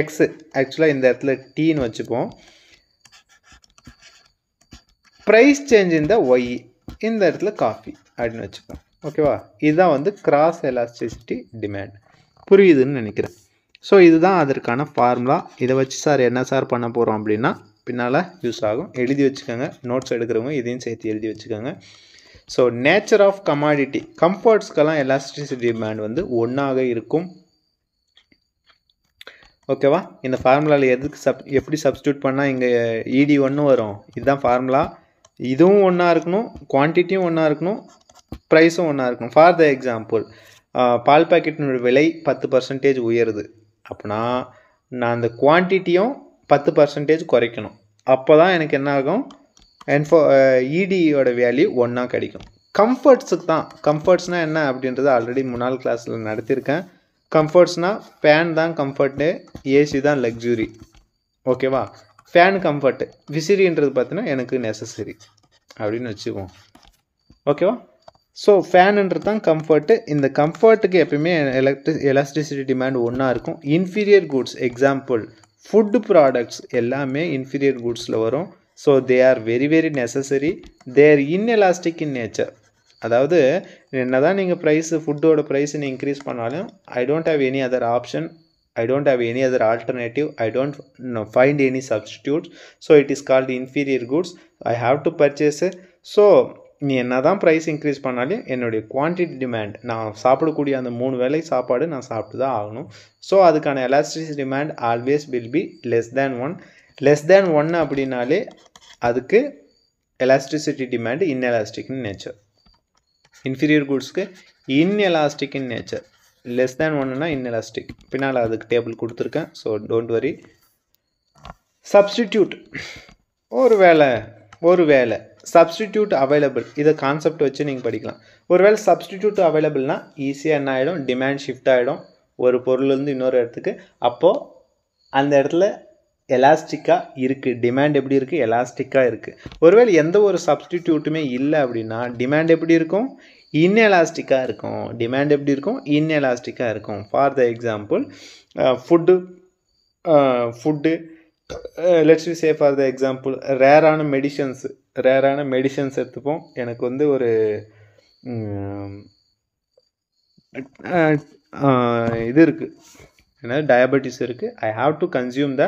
எக்ஸு ஆக்சுவலாக இந்த இடத்துல டீன்னு வச்சுப்போம் ப்ரைஸ் சேஞ்ச் இந்த ஒய் இந்த இடத்துல காஃபி அப்படின்னு வச்சுக்கோ ஓகேவா இதுதான் வந்து கிராஸ் எலாஸ்டிசிட்டி டிமாண்ட் புரியுதுன்னு நினைக்கிறேன் ஸோ இதுதான் அதற்கான ஃபார்முலா இதை வச்சு சார் என்ன சார் பண்ண போகிறோம் அப்படின்னா பின்னால் யூஸ் ஆகும் எழுதி வச்சுக்கோங்க நோட்ஸ் எடுக்கிறவங்க இதையும் சேர்த்து எழுதி வச்சுக்கோங்க ஸோ நேச்சர் ஆஃப் கமாடிட்டி கம்ஃபர்ட்ஸ்க்கெல்லாம் எலாஸ்டிசிட்டி டிமாண்ட் வந்து ஒன்றாக இருக்கும் ஓகேவா இந்த ஃபார்முலாவில் எதுக்கு சப் எப்படி சப்ஸ்டியூட் பண்ணால் இங்கே இடி ஒன்று வரும் இதுதான் ஃபார்முலா இதுவும் ஒன்றா இருக்கணும் குவான்டிட்டியும் ஒன்றா இருக்கணும் ப்ரைஸும் ஒன்றா இருக்கணும் ஃபார் த எக்ஸாம்பிள் பால் பாக்கெட்டினோட விலை பத்து பர்சன்டேஜ் உயருது அப்படின்னா நான் அந்த குவான்டிட்டியும் பத்து பர்சன்டேஜ் குறைக்கணும் அப்போ தான் எனக்கு என்ன ஆகும் என்ஃபோ இடியோட வேல்யூ ஒன்றா கிடைக்கும் கம்ஃபர்ட்ஸுக்கு தான் கம்ஃபர்ட்ஸ்னால் என்ன அப்படின்றது ஆல்ரெடி முன்னாள் கிளாஸில் நடத்தியிருக்கேன் கம்ஃபர்ட்ஸ்னால் ஃபேன் தான் கம்ஃபர்ட்டு ஏசி தான் லக்ஸுரி ஓகேவா ஃபேன் கம்ஃபர்ட்டு விசிறின்றது பார்த்தீங்கன்னா எனக்கு நெசசரி அப்படின்னு வச்சுக்குவோம் ஓகேவா ஸோ ஃபேனுன்றது தான் கம்ஃபர்ட்டு இந்த கம்ஃபர்ட்டுக்கு எப்பயுமே எலக்ட்ரி எலக்ட்ரிசிட்டி டிமாண்ட் ஒன்றா இருக்கும் inferior goods example food products எல்லாமே இன்ஃபீரியர் கூட்ஸில் வரும் so they are very very necessary there are in nature அதாவது என்ன தான் நீங்கள் ப்ரைஸு ஃபுட்டோட ப்ரைஸ் நீங்கள் இன்க்ரீஸ் பண்ணாலும் I don't have any other option I don't have any other alternative. I don't no, find any substitutes. So it is called inferior goods. I have to purchase. So நீ என்ன தான் price increase பண்ணாலும் என்னுடைய quantity demand நான் சாப்பிடக்கூடிய அந்த மூணு வேலை சாப்பாடு நான் சாப்பிட்டு தான் ஆகணும் ஸோ அதுக்கான elasticity demand always will be less than one less than one அப்படின்னாலே அதுக்கு elasticity demand inelastic in nature inferior குட்ஸ்க்கு in in nature less than நான் inelastic பின்னால் அதுக்கு டேபிள் கொடுத்துருக்கேன் ஸோ டோன்ட் worry சப்ஸ்டிடியூட் ஒரு வேலை ஒரு வேல substitute அவைலபிள் இதை கான்செப்ட் வச்சு நீங்கள் படிக்கலாம் ஒரு ஒருவேளை substitute available ஈஸியாக என்ன ஆகிடும் demand ஷிஃப்ட் ஆயிடும் ஒரு பொருள்லேருந்து இன்னொரு இடத்துக்கு அப்போது அந்த இடத்துல எலாஸ்டிக்காக இருக்குது demand எப்படி இருக்குது எலாஸ்டிக்காக இருக்குது வேல் எந்த ஒரு சப்ஸ்டிடியூட்டுமே இல்லை அப்படின்னா demand எப்படி இருக்கும் இன்எலாஸ்டிக்காக இருக்கும் டிமாண்ட் எப்படி இருக்கும் இன்எலாஸ்டிக்காக இருக்கும் for the example food food let's we say for the example ரேரான மெடிசன்ஸ் ரேரான மெடிசன்ஸ் எடுத்துப்போம் எனக்கு வந்து ஒரு uh, uh, இது இருக்குது என்னது டயபெட்டிஸ் இருக்குது I have to consume the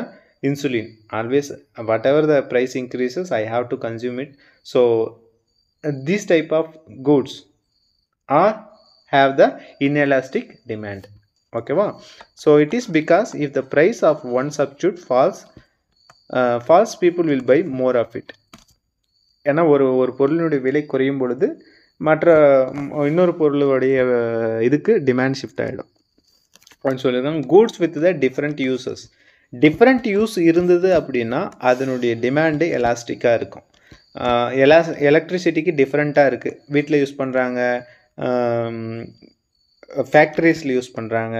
insulin always whatever the price increases I have to consume it so these type of goods or have the inelastic demand okay so it is because if the price of one substitute falls uh, false people will buy more of it ஏன்னா ஒரு ஒரு பொருளினுடைய விலை குறையும் பொழுது மற்ற இன்னொரு பொருளுடைய இதுக்கு டிமாண்ட் ஷிஃப்ட் ஆகிடும் அப்படின்னு சொல்லியிருக்காங்க goods with the different uses different use இருந்தது அப்படின்னா அதனுடைய டிமாண்டு எலாஸ்டிக்காக இருக்கும் எலா எலக்ட்ரிசிட்டிக்கு டிஃப்ரெண்ட்டாக இருக்குது வீட்டில் யூஸ் பண்ணுறாங்க ஃபேக்ட்ரிஸில் யூஸ் பண்ணுறாங்க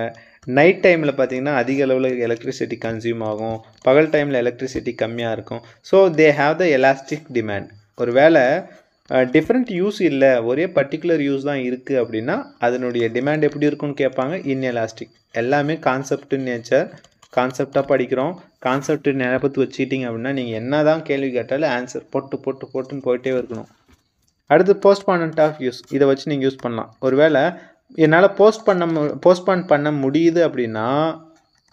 நைட் டைமில் பார்த்திங்கன்னா அதிக அளவில் எலக்ட்ரிசிட்டி கன்சியூம் ஆகும் பகல் டைமில் எலக்ட்ரிசிட்டி கம்மியாக இருக்கும் so they have the elastic demand ஒரு வேளை டிஃப்ரெண்ட் யூஸ் இல்லை ஒரே பர்டிகுலர் யூஸ் தான் இருக்குது அப்படின்னா அதனுடைய டிமாண்ட் எப்படி இருக்குன்னு கேட்பாங்க இன் எலாஸ்டிக் எல்லாமே கான்செப்ட் நேச்சர் கான்செப்டாக படிக்கிறோம் கான்செப்ட் நினைப்பத்து வச்சுக்கிட்டிங்க அப்படின்னா நீங்கள் என்ன தான் கேள்வி கேட்டாலும் ஆன்சர் போட்டு போட்டு போட்டுன்னு போயிட்டே இருக்கணும் அடுத்து போஸ்ட்பானண்ட் ஆஃப் யூஸ் இதை வச்சு நீங்கள் யூஸ் பண்ணலாம் ஒருவேளை என்னால் போஸ்ட் பண்ண போஸ்ட்பான் பண்ண முடியுது அப்படின்னா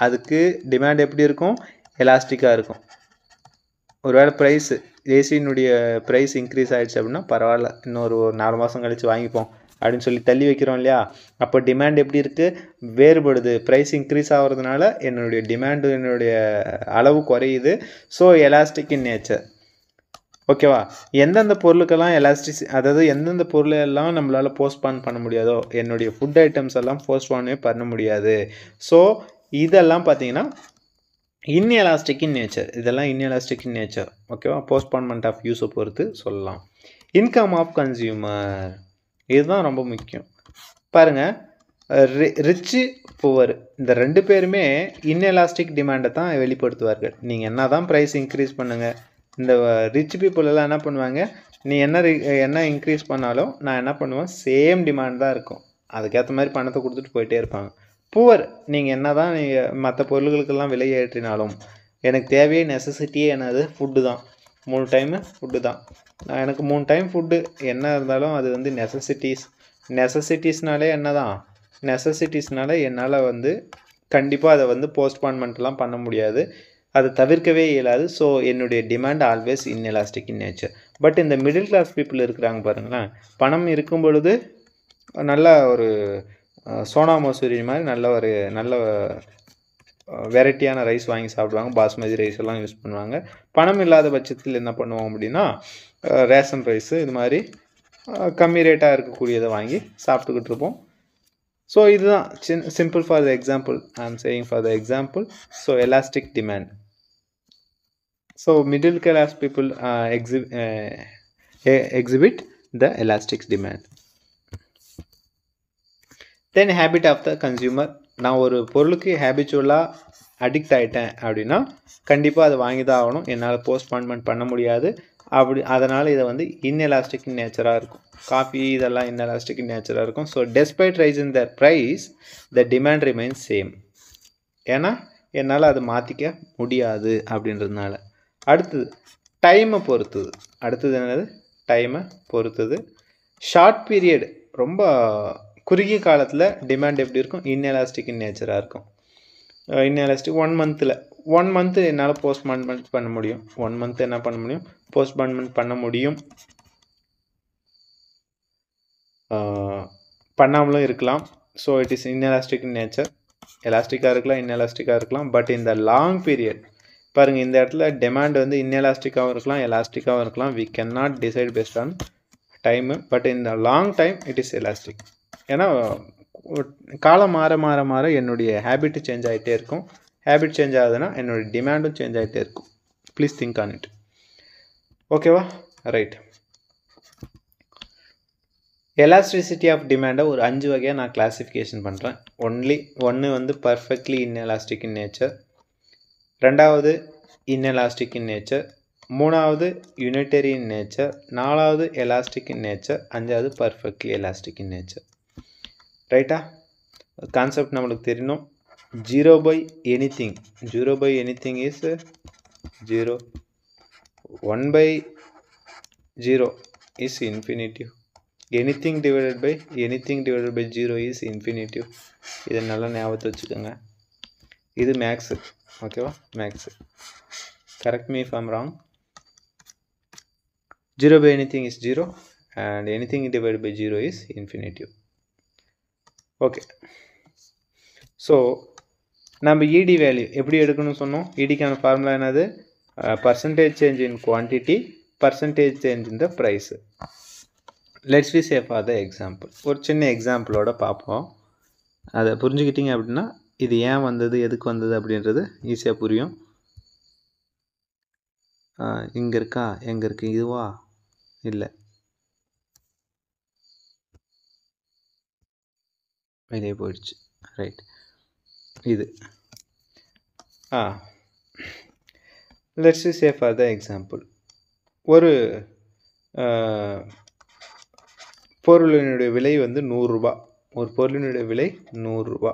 அதுக்கு டிமாண்ட் எப்படி இருக்கும் எலாஸ்டிக்காக இருக்கும் ஒருவேளை ப்ரைஸு ஏசியினுடைய ப்ரைஸ் இன்க்ரீஸ் ஆகிடுச்சு அப்படின்னா பரவாயில்ல இன்னொரு ஒரு நாலு மாதம் கழித்து வாங்கிப்போம் அப்படின்னு சொல்லி தள்ளி வைக்கிறோம் இல்லையா அப்போ டிமாண்ட் எப்படி இருக்குது வேறுபடுது ப்ரைஸ் இன்க்ரீஸ் ஆகிறதுனால என்னுடைய டிமாண்டு என்னுடைய அளவு குறையுது ஸோ எலாஸ்டிக் இன் நேச்சர் ஓகேவா எந்தெந்த பொருளுக்கெல்லாம் எலாஸ்டிசி அதாவது எந்தெந்த பொருளெல்லாம் நம்மளால் போஸ்ட்பான் பண்ண முடியாதோ என்னுடைய ஃபுட் ஐட்டம்ஸ் எல்லாம் போஸ்ட்பானே பண்ண முடியாது ஸோ இதெல்லாம் பார்த்தீங்கன்னா இன்எலாஸ்டிக் இன் நேச்சர் இதெல்லாம் இன்எலாஸ்டிக் இன் நேச்சர் ஓகேவா போஸ்ட்பான்மெண்ட் ஆஃப் யூஸை பொறுத்து சொல்லலாம் இன்கம் ஆஃப் கன்சியூமர் இதுதான் ரொம்ப முக்கியம் பாருங்கள் ரிச்சு புவர் இந்த ரெண்டு பேருமே இன்எலாஸ்டிக் டிமாண்டை தான் வெளிப்படுத்துவார்கள் நீங்கள் என்ன தான் ப்ரைஸ் இன்க்ரீஸ் பண்ணுங்கள் இந்த ரிச் பீப்புளெல்லாம் என்ன பண்ணுவாங்க நீ என்ன என்ன இன்க்ரீஸ் பண்ணாலும் நான் என்ன பண்ணுவேன் சேம் டிமாண்ட் தான் இருக்கும் அதுக்கேற்ற மாதிரி பணத்தை கொடுத்துட்டு போயிட்டே இருப்பாங்க புவர் நீங்கள் என்ன தான் நீங்கள் மற்ற பொருள்களுக்கெல்லாம் விலை ஏற்றினாலும் எனக்கு தேவையே நெசசிட்டியே என்னது ஃபுட்டு தான் மூணு டைமு ஃபுட்டு தான் நான் எனக்கு மூணு டைம் ஃபுட்டு என்ன இருந்தாலும் அது வந்து நெசசிட்டிஸ் நெசசிட்டிஸ்னாலே என்ன தான் நெசசிட்டிஸ்னால என்னால் வந்து கண்டிப்பாக அதை வந்து போஸ்ட்பான்மெண்ட்லாம் பண்ண முடியாது அதை தவிர்க்கவே இயலாது ஸோ என்னுடைய demand always inelastic in nature but இந்த மிடில் கிளாஸ் பீப்புள் இருக்கிறாங்க பாருங்களேன் பணம் இருக்கும் பொழுது நல்ல ஒரு சோனா மசூரி மாதிரி நல்ல ஒரு நல்ல வெரைட்டியான ரைஸ் வாங்கி சாப்பிடுவாங்க பாஸ்மதி ரைஸ் எல்லாம் யூஸ் பண்ணுவாங்க பணம் இல்லாத பட்சத்தில் என்ன பண்ணுவோம் அப்படின்னா ரேஷன் ரைஸு இது மாதிரி கம்மி ரேட்டாக இருக்கக்கூடியதை வாங்கி சாப்பிட்டுக்கிட்டு இருப்போம் ஸோ இதுதான் சின் simple for the example I am saying for the example so elastic demand So middle class people uh, exhibit, uh, e-, exhibit the elastic demand. Then habit of the consumer நான் ஒரு பொருளுக்கு ஹேபிச்சுவலாக addict ஆகிட்டேன் அப்படின்னா கண்டிப்பாக அதை வாங்கி தான் ஆகணும் என்னால் போஸ்ட்பான்மெண்ட் பண்ண முடியாது அப்படி அதனால் இதை வந்து இன்னெலாஸ்டிக் நேச்சராக இருக்கும் காஃபி இதெல்லாம் இன்னெலாஸ்டிக் நேச்சராக இருக்கும் so despite rise in the price the demand remains same ஏன்னா என்னால் அதை மாற்றிக்க முடியாது அப்படின்றதுனால அடுத்தது டைமை பொறுத்தது அடுத்தது என்னது டைமை பொறுத்தது ஷார்ட் பீரியட் ரொம்ப குறுகிய காலத்தில் டிமாண்ட் எப்படி இருக்கும் இன்எலாஸ்டிக் இன் நேச்சராக இருக்கும் இன்எலாஸ்டிக் ஒன் மந்தில் ஒன் மந்த்து என்னால் போஸ்ட் போஸ்ட்பான்மெண்ட் பண்ண முடியும் ஒன் மந்த் என்ன பண்ண முடியும் போஸ்ட் போஸ்ட்பான்மெண்ட் பண்ண முடியும் பண்ணாமலும் இருக்கலாம் so it is inelastic in nature எலாஸ்டிக்காக இருக்கலாம் இன்எலாஸ்டிக்காக இருக்கலாம் பட் இந்த லாங் பீரியட் பாருங்கள் இந்த இடத்துல டிமாண்ட் வந்து இன்எலாஸ்டிக்காகவும் இருக்கலாம் எலாஸ்டிக்காகவும் இருக்கலாம் we can not decide based on time but இந்த long time it is elastic ஏன்னா காலம் மாற மாற மாற என்னுடைய ஹேபிட் சேஞ்ச் ஆகிட்டே இருக்கும் ஹேபிட் சேஞ்ச் ஆகுதுன்னா என்னுடைய டிமாண்டும் சேஞ்ச் ஆகிட்டே இருக்கும் ப்ளீஸ் திங்க் ஆன் இட் ஓகேவா ரைட் எலாஸ்டிசிட்டி ஆஃப் டிமாண்டை ஒரு அஞ்சு வகையாக நான் கிளாஸிஃபிகேஷன் பண்ணுறேன் ஒன்லி ஒன்று வந்து perfectly inelastic in nature ரெண்டாவது இன்எலாஸ்டிக் இன் நேச்சர் மூணாவது யூனிட்டரி நேச்சர் நாலாவது எலாஸ்டிக் இன் நேச்சர் அஞ்சாவது பர்ஃபெக்ட்லி எலாஸ்டிக் இன் நேச்சர் ரைட்டா கான்செப்ட் நம்மளுக்கு தெரியணும் zero by anything zero by anything is zero one by zero is infinitive anything divided by anything divided by zero is infinitive இதை நல்லா ஞாபகத்தை வச்சுக்கோங்க இது maths ஓகேவா maths correct me form wrong zero by anything is zero and anything divide by zero is infinitive okay so நம்ம E D e value எப்படி எடுக்கணும்னு சொன்னோம் இடிக்கான e ஃபார்முலா என்னது percentage change in quantity percentage change in the price let's we say for the example ஒரு சின்ன எக்ஸாம்பிளோட பார்ப்போம் அதை புரிஞ்சுக்கிட்டிங்க அப்படின்னா இது ஏன் வந்தது எதுக்கு வந்தது அப்படின்றது ஈஸியாக புரியும் இங்கே இருக்கா எங்கே இருக்கு இதுவா இல்லை வெளியே போயிடுச்சு ரைட் இது ah let's say for the example ஒரு பொருளினுடைய விலை வந்து நூறுரூபா ஒரு பொருளினுடைய விலை நூறுரூபா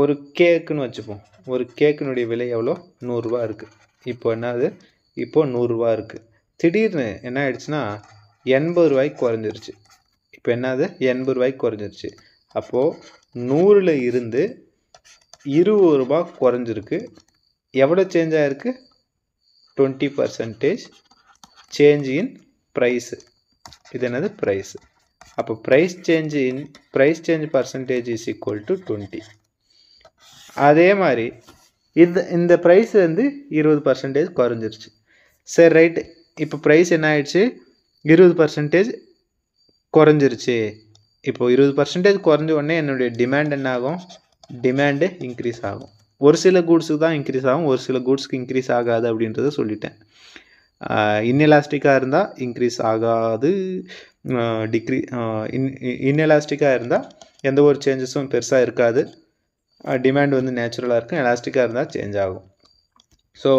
ஒரு கேக்குன்னு வச்சுப்போம் ஒரு கேக்கினுடைய விலை எவ்வளோ நூறுரூவா இருக்குது இப்போ என்னது இப்போது நூறுரூவா இருக்குது திடீர்னு என்ன ஆயிடுச்சுன்னா எண்பது ரூபாய்க்கு குறைஞ்சிருச்சு இப்போ என்னது எண்பது ரூபாய்க்கு குறைஞ்சிருச்சு அப்போது நூறில் இருந்து இருபது ரூபா குறைஞ்சிருக்கு எவ்வளோ சேஞ்ச் ஆகிருக்கு twenty percentage change in price இது என்னது ப்ரைஸு அப்போ price change in price change percentage is equal to twenty அதே மாதிரி இது இந்த ப்ரைஸ் வந்து இருபது பர்சன்டேஜ் குறைஞ்சிருச்சு சரி ரைட்டு இப்போ ப்ரைஸ் என்ன ஆயிடுச்சு இருபது பர்சன்டேஜ் குறைஞ்சிருச்சு இப்போது இருபது பர்சன்டேஜ் குறைஞ்ச உடனே என்னுடைய டிமாண்ட் என்ன ஆகும் டிமாண்டு இன்க்ரீஸ் ஆகும் ஒரு சில கூட்ஸுக்கு தான் இன்க்ரீஸ் ஆகும் ஒரு சில கூட்ஸ்க்கு இன்க்ரீஸ் ஆகாது அப்படின்றத சொல்லிட்டேன் இன்எலாஸ்டிக்காக இருந்தால் இன்க்ரீஸ் ஆகாது டிக்ரீ இன் இன்எலாஸ்டிக்காக இருந்தால் எந்த ஒரு சேஞ்சஸும் பெருசாக இருக்காது டிமாண்ட் வந்து நேச்சுரலாக இருக்கும் எலாஸ்டிக்காக இருந்தால் சேஞ்ச் ஆகும் ஸோ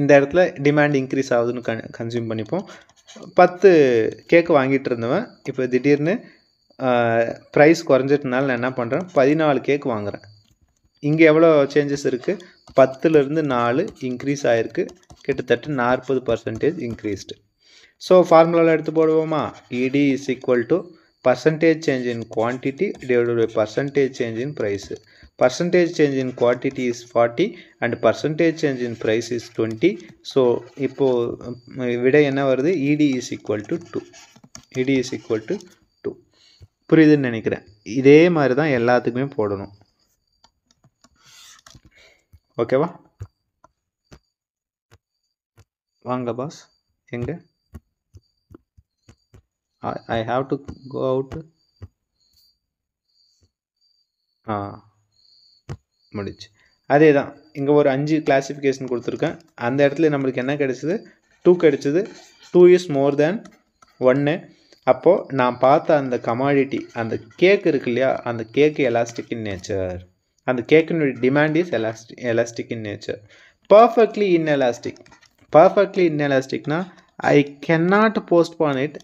இந்த இடத்துல டிமாண்ட் இன்க்ரீஸ் ஆகுதுன்னு கன் கன்சியூம் பண்ணிப்போம் பத்து கேக்கு வாங்கிட்டு இருந்தவன் இப்போ திடீர்னு ப்ரைஸ் குறைஞ்சிட்டனால நான் என்ன பண்ணுறேன் பதினாலு கேக் வாங்குகிறேன் இங்கே எவ்வளோ சேஞ்சஸ் இருக்குது பத்துலேருந்து நாலு இன்க்ரீஸ் ஆகிருக்கு கிட்டத்தட்ட நாற்பது பர்சன்டேஜ் இன்க்ரீஸ்டு ஸோ ஃபார்முலாவில் எடுத்து போடுவோமா E D is equal to percentage change in quantity divided by percentage change in price percentage change in quantity is 40 and percentage change in price is 20 so இப்போ விடை என்ன வருது ed is equal to 2 ed is equal to 2 புரியுதுன்னு நினைக்கிறேன் இதே மாதிரி தான் எல்லாத்துக்குமே போடணும் ஓகேவா வாங்க பாஸ் எங்கே I, I have to go out. Ah. முடிச்சு அதே தான் இங்கே ஒரு அஞ்சு கிளாஸிஃபிகேஷன் கொடுத்துருக்கேன் அந்த இடத்துல நம்மளுக்கு என்ன கிடைச்சிது டூ கிடச்சிது டூ இஸ் மோர் தேன் ஒன்று அப்போது நான் பார்த்த அந்த கமாடிட்டி அந்த கேக் இருக்கு இல்லையா அந்த கேக்கு எலாஸ்டிக் இன் நேச்சர் அந்த கேக்கினுடைய demand is elastic elastic in nature perfectly inelastic perfectly இன் எலாஸ்டிக்னால் I can not ban it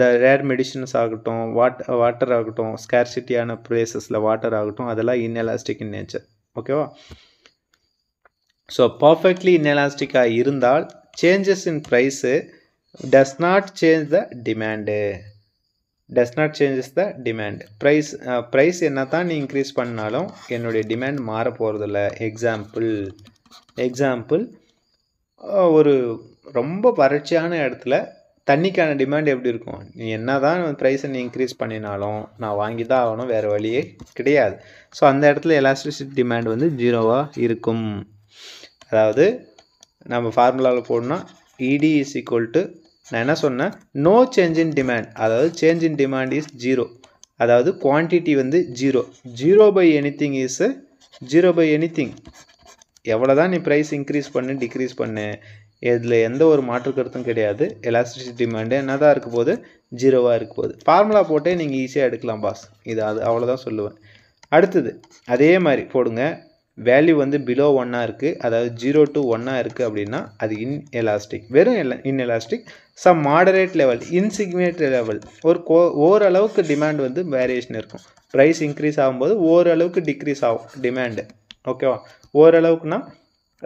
the rare medicines ஆகட்டும் வாட் வாட்டர் ஆகட்டும் ஸ்கேர்சிட்டியான ப்ளேசஸில் வாட்டர் ஆகட்டும் அதெல்லாம் இன்எலாஸ்டிக் இன் நேச்சர் ஓகேவா ஸோ பர்ஃபெக்ட்லி இன்எலாஸ்டிக்காக இருந்தால் changes in price does not change the demand does not changes the demand price price என்ன தான் நீ இன்க்ரீஸ் பண்ணாலும் என்னுடைய டிமாண்ட் மாற போகிறதில்ல எக்ஸாம்பிள் எக்ஸாம்பிள் ஒரு ரொம்ப வறட்சியான இடத்துல தண்ணிக்கான டிமாண்ட் எப்படி இருக்கும் நீ என்ன தான் ப்ரைஸை நீ இன்க்ரீஸ் பண்ணினாலும் நான் வாங்கி தான் ஆகணும் வேறு வழியே கிடையாது ஸோ அந்த இடத்துல எலாஸ்ட்ரிசிட்டி டிமாண்ட் வந்து ஜீரோவாக இருக்கும் அதாவது நம்ம ஃபார்முலாவில் போடணும்னா இடி இஸ் ஈக்குவல் டு நான் என்ன சொன்னேன் நோ சேஞ்ச் இன் டிமாண்ட் அதாவது change in demand is zero அதாவது குவான்டிட்டி வந்து zero zero by thing is zero by anything எவ்வளோ தான் நீ ப்ரைஸ் இன்க்ரீஸ் பண்ணு டிக்ரீஸ் பண்ணு இதில் எந்த ஒரு மாற்று கருத்தும் கிடையாது எலாஸ்டிசிட்டி டிமாண்டு என்ன தான் இருக்க போது ஜீரோவாக இருக்க போகுது ஃபார்முலா போட்டே நீங்கள் ஈஸியாக எடுக்கலாம் பாஸ் இது அது அவ்வளோதான் சொல்லுவேன் அடுத்தது அதே மாதிரி போடுங்க வேல்யூ வந்து பிலோ ஒன்னாக இருக்குது அதாவது ஜீரோ டு ஒன்னாக இருக்குது அப்படின்னா அது இன் எலாஸ்டிக் வெறும் எல inelastic some moderate level இன்சிக்னேட் லெவல் ஒரு கோ ஓரளவுக்கு டிமாண்ட் வந்து வேரியேஷன் இருக்கும் ப்ரைஸ் இன்க்ரீஸ் ஆகும்போது ஓரளவுக்கு டிக்ரீஸ் ஆகும் டிமாண்டு ஓகேவா ஓரளவுக்குனா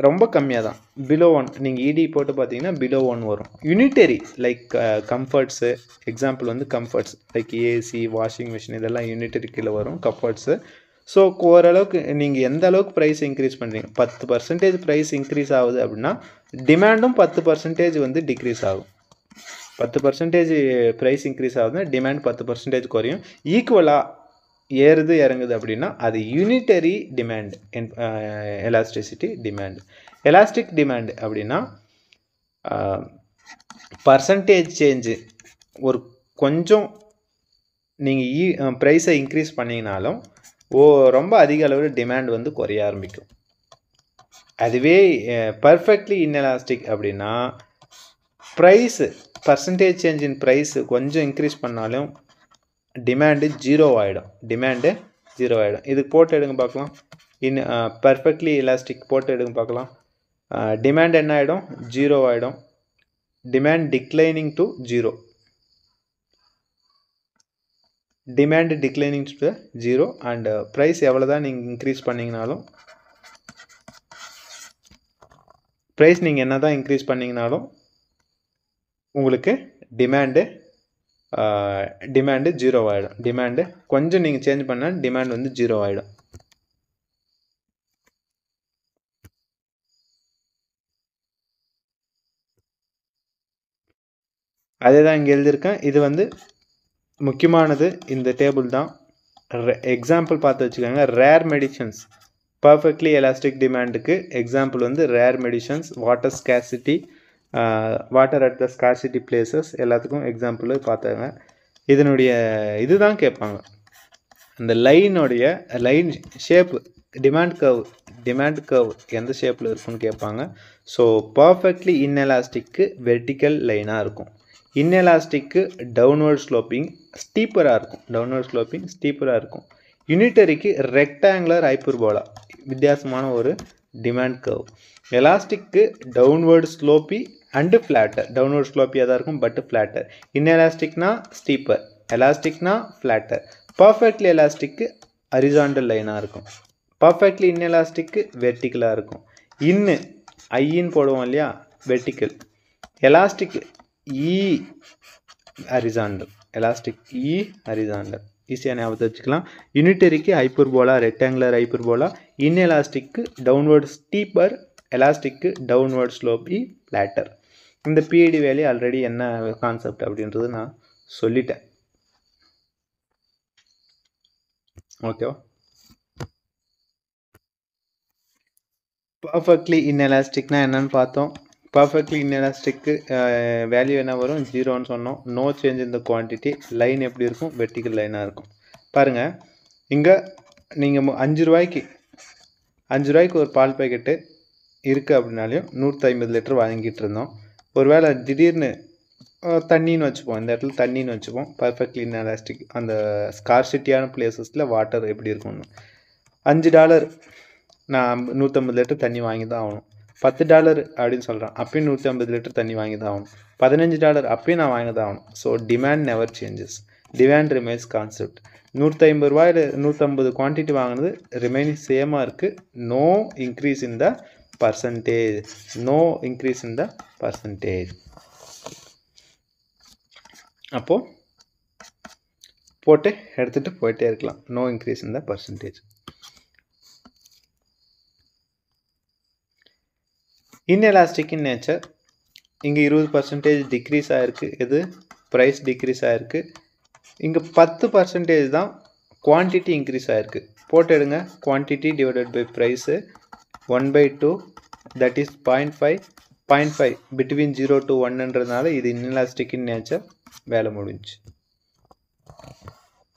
ரொம்ப கம்மியாக தான் பிலோ ஒன் நீங்கள் இடி e போட்டு பார்த்தீங்கன்னா பிலோ ஒன் வரும் யூனிட்டரி லைக் கம்ஃபர்ட்ஸு எக்ஸாம்பிள் வந்து comforts like AC washing machine இதெல்லாம் யூனிட்டரி கீழே வரும் கம்ஃபர்ட்ஸு ஸோ ஓரளவுக்கு நீங்கள் எந்த அளவுக்கு ப்ரைஸ் இன்க்ரீஸ் பண்ணுறீங்க பத்து பர்சன்டேஜ் ப்ரைஸ் இன்க்ரீஸ் ஆகுது அப்படின்னா டிமாண்டும் பத்து பர்சன்டேஜ் வந்து டிக்ரீஸ் ஆகும் பத்து பர்சன்டேஜ் ப்ரைஸ் இன்க்ரீஸ் ஆகுதுன்னா டிமாண்ட் பத்து பர்சன்டேஜ் குறையும் ஈக்குவலாக ஏறுது இறங்குது அப்படின்னா அது unitary demand elasticity demand elastic demand அப்படின்னா பர்சன்டேஜ் uh, சேஞ்சு ஒரு கொஞ்சம் நீங்கள் இ ப்ரைஸை இன்க்ரீஸ் பண்ணிங்கனாலும் ஓ ரொம்ப அதிக அளவில் டிமாண்ட் வந்து குறைய ஆரம்பிக்கும் அதுவே பர்ஃபெக்ட்லி இன்எலாஸ்டிக் அப்படின்னா ப்ரைஸு பர்சன்டேஜ் சேஞ்சின் ப்ரைஸு கொஞ்சம் இன்க்ரீஸ் பண்ணாலும் டிமாண்டு ஜீரோ ஆகிடும் டிமாண்டு ஜீரோ ஆகிடும் இதுக்கு போட்டு எடுங்க பார்க்கலாம் இன் பர்ஃபெக்ட்லி எலாஸ்டிக் போட்டு எடுங்க பார்க்கலாம் டிமாண்ட் uh, என்ன ஆகிடும் ஜீரோ ஆகிடும் demand declining to zero demand declining to zero and price uh, எவ்வளோ தான் நீங்கள் இன்க்ரீஸ் பண்ணிங்கனாலும் ப்ரைஸ் நீங்கள் என்ன தான் இன்க்ரீஸ் பண்ணிங்கனாலும் உங்களுக்கு டிமாண்டு டிமாண்டு ஜீரோ ஆகிடும் டிமாண்டு கொஞ்சம் நீங்கள் சேஞ்ச் பண்ணால் டிமாண்ட் வந்து ஜீரோ ஆகிடும் அதே தான் இங்கே எழுதியிருக்கேன் இது வந்து முக்கியமானது இந்த டேபிள் தான் எக்ஸாம்பிள் பார்த்து வச்சுக்கோங்க ரேர் மெடிஷன்ஸ் பர்ஃபெக்ட்லி எலாஸ்டிக் டிமாண்டுக்கு எக்ஸாம்பிள் வந்து rare medicines water scarcity water at the scarcity places எல்லாத்துக்கும் எக்ஸாம்பிள் பார்த்தாங்க இதனுடைய இதுதான் கேட்பாங்க அந்த லைனுடைய line shape demand curve demand curve எந்த ஷேப்பில் இருக்குன்னு கேட்பாங்க ஸோ பர்ஃபெக்ட்லி இன்எலாஸ்டிக்கு வெர்டிக்கல் லைனாக இருக்கும் இன்எலாஸ்டிக்கு டவுன்வர்ட் ஸ்லோப்பிங் ஸ்டீப்பராக இருக்கும் டவுன்வர்ட் ஸ்லோப்பிங் ஸ்டீப்பராக இருக்கும் யூனிட்டரிக்கு ரெக்டாங்குலர் ஹைப்பர்போலா வித்தியாசமான ஒரு டிமாண்ட் கவ் எலாஸ்டிக்கு downward sloppy and flatter downward ஸ்லோப்பியாக தான் இருக்கும் பட்டு ஃப்ளாட்டர் இன்எலாஸ்டிக்னா ஸ்டீப்பர் எலாஸ்டிக்னா ஃப்ளாட்டர் பர்ஃபெக்ட்லி எலாஸ்டிக்கு அரிசாண்டல் லைனாக இருக்கும் பர்ஃபெக்ட்லி இன்எலாஸ்டிக்கு வெர்டிக்கலாக இருக்கும் இன்னு ஐயின்னு போடுவோம் இல்லையா வெர்டிக்கல் எலாஸ்டிக் இ ஹரிசாண்டல் எலாஸ்டிக் இ ஹரிசாண்டல் ஈஸியாக ஞாபகத்தை வச்சுக்கலாம் யூனிட்டரிக்கு போலா ரெக்டாங்குலர் போலா இன்எலாஸ்டிக்கு டவுன்வர்ட் ஸ்டீப்பர் எலாஸ்டிக்கு டவுன்வர்ட் ஸ்லோப் இ பிளாட்டர் இந்த பிஇடி வேல்யூ ஆல்ரெடி என்ன கான்செப்ட் அப்படின்றது நான் சொல்லிட்டேன் ஓகேவா பர்ஃபெக்ட்லி இன்எலாஸ்டிக்னா என்னன்னு பார்த்தோம் பர்ஃபெக்ட்லி இன்எலாஸ்டிக்கு வேல்யூ என்ன வரும் ஜீரோன்னு சொன்னோம் நோ சேஞ்ச் இந்த குவான்டிட்டி லைன் எப்படி இருக்கும் வெர்டிக்கல் லைனாக இருக்கும் பாருங்கள் இங்கே நீங்கள் அஞ்சு ரூபாய்க்கு அஞ்சு ரூபாய்க்கு ஒரு பால் பேக்கெட்டு இருக்குது அப்படின்னாலையும் நூற்றி ஐம்பது லிட்டர் வாங்கிட்டு இருந்தோம் ஒரு வேளை திடீர்னு தண்ணின்னு வச்சுப்போம் இந்த இடத்துல தண்ணின்னு வச்சுப்போம் பர்ஃபெக்ட்லி இனாலாஸ்டிக் அந்த ஸ்கார்சிட்டியான பிளேசஸில் வாட்டர் எப்படி இருக்கும்னு அஞ்சு டாலர் நான் நூற்றம்பது லிட்டர் தண்ணி வாங்கி தான் ஆகணும் பத்து டாலர் அப்படின்னு சொல்கிறான் அப்பயும் நூற்றி ஐம்பது லிட்டர் தண்ணி வாங்கி தான் ஆகணும் பதினஞ்சு டாலர் அப்பயும் நான் வாங்கி தான் ஆகணும் so demand never changes demand remains concept நூற்றி ரூபாயில் நூற்றம்பது குவான்டிட்டி வாங்கினது ரிமைனிங் சேமாக இருக்குது no increase in the percentage no increase in the percentage அப்போது போட்டு எடுத்துகிட்டு போயிட்டே இருக்கலாம் நோ இன்க்ரீஸ் இந்த பர்சன்டேஜ் இன்எலாஸ்டிக் இன் நேச்சர் இங்கே இருபது பர்சன்டேஜ் டிக்ரீஸ் ஆகிருக்கு இது ப்ரைஸ் டிக்ரீஸ் ஆகிருக்கு இங்கே பத்து பர்சன்டேஜ் தான் குவான்டிட்டி இன்க்ரீஸ் ஆகிருக்கு போட்டு எடுங்க quantity divided by price one by two that is point five point five between zero to ஒன்னுன்றதுனால இது இன்எலாஸ்டிக்னு நேச்சர் வேலை முடிஞ்சு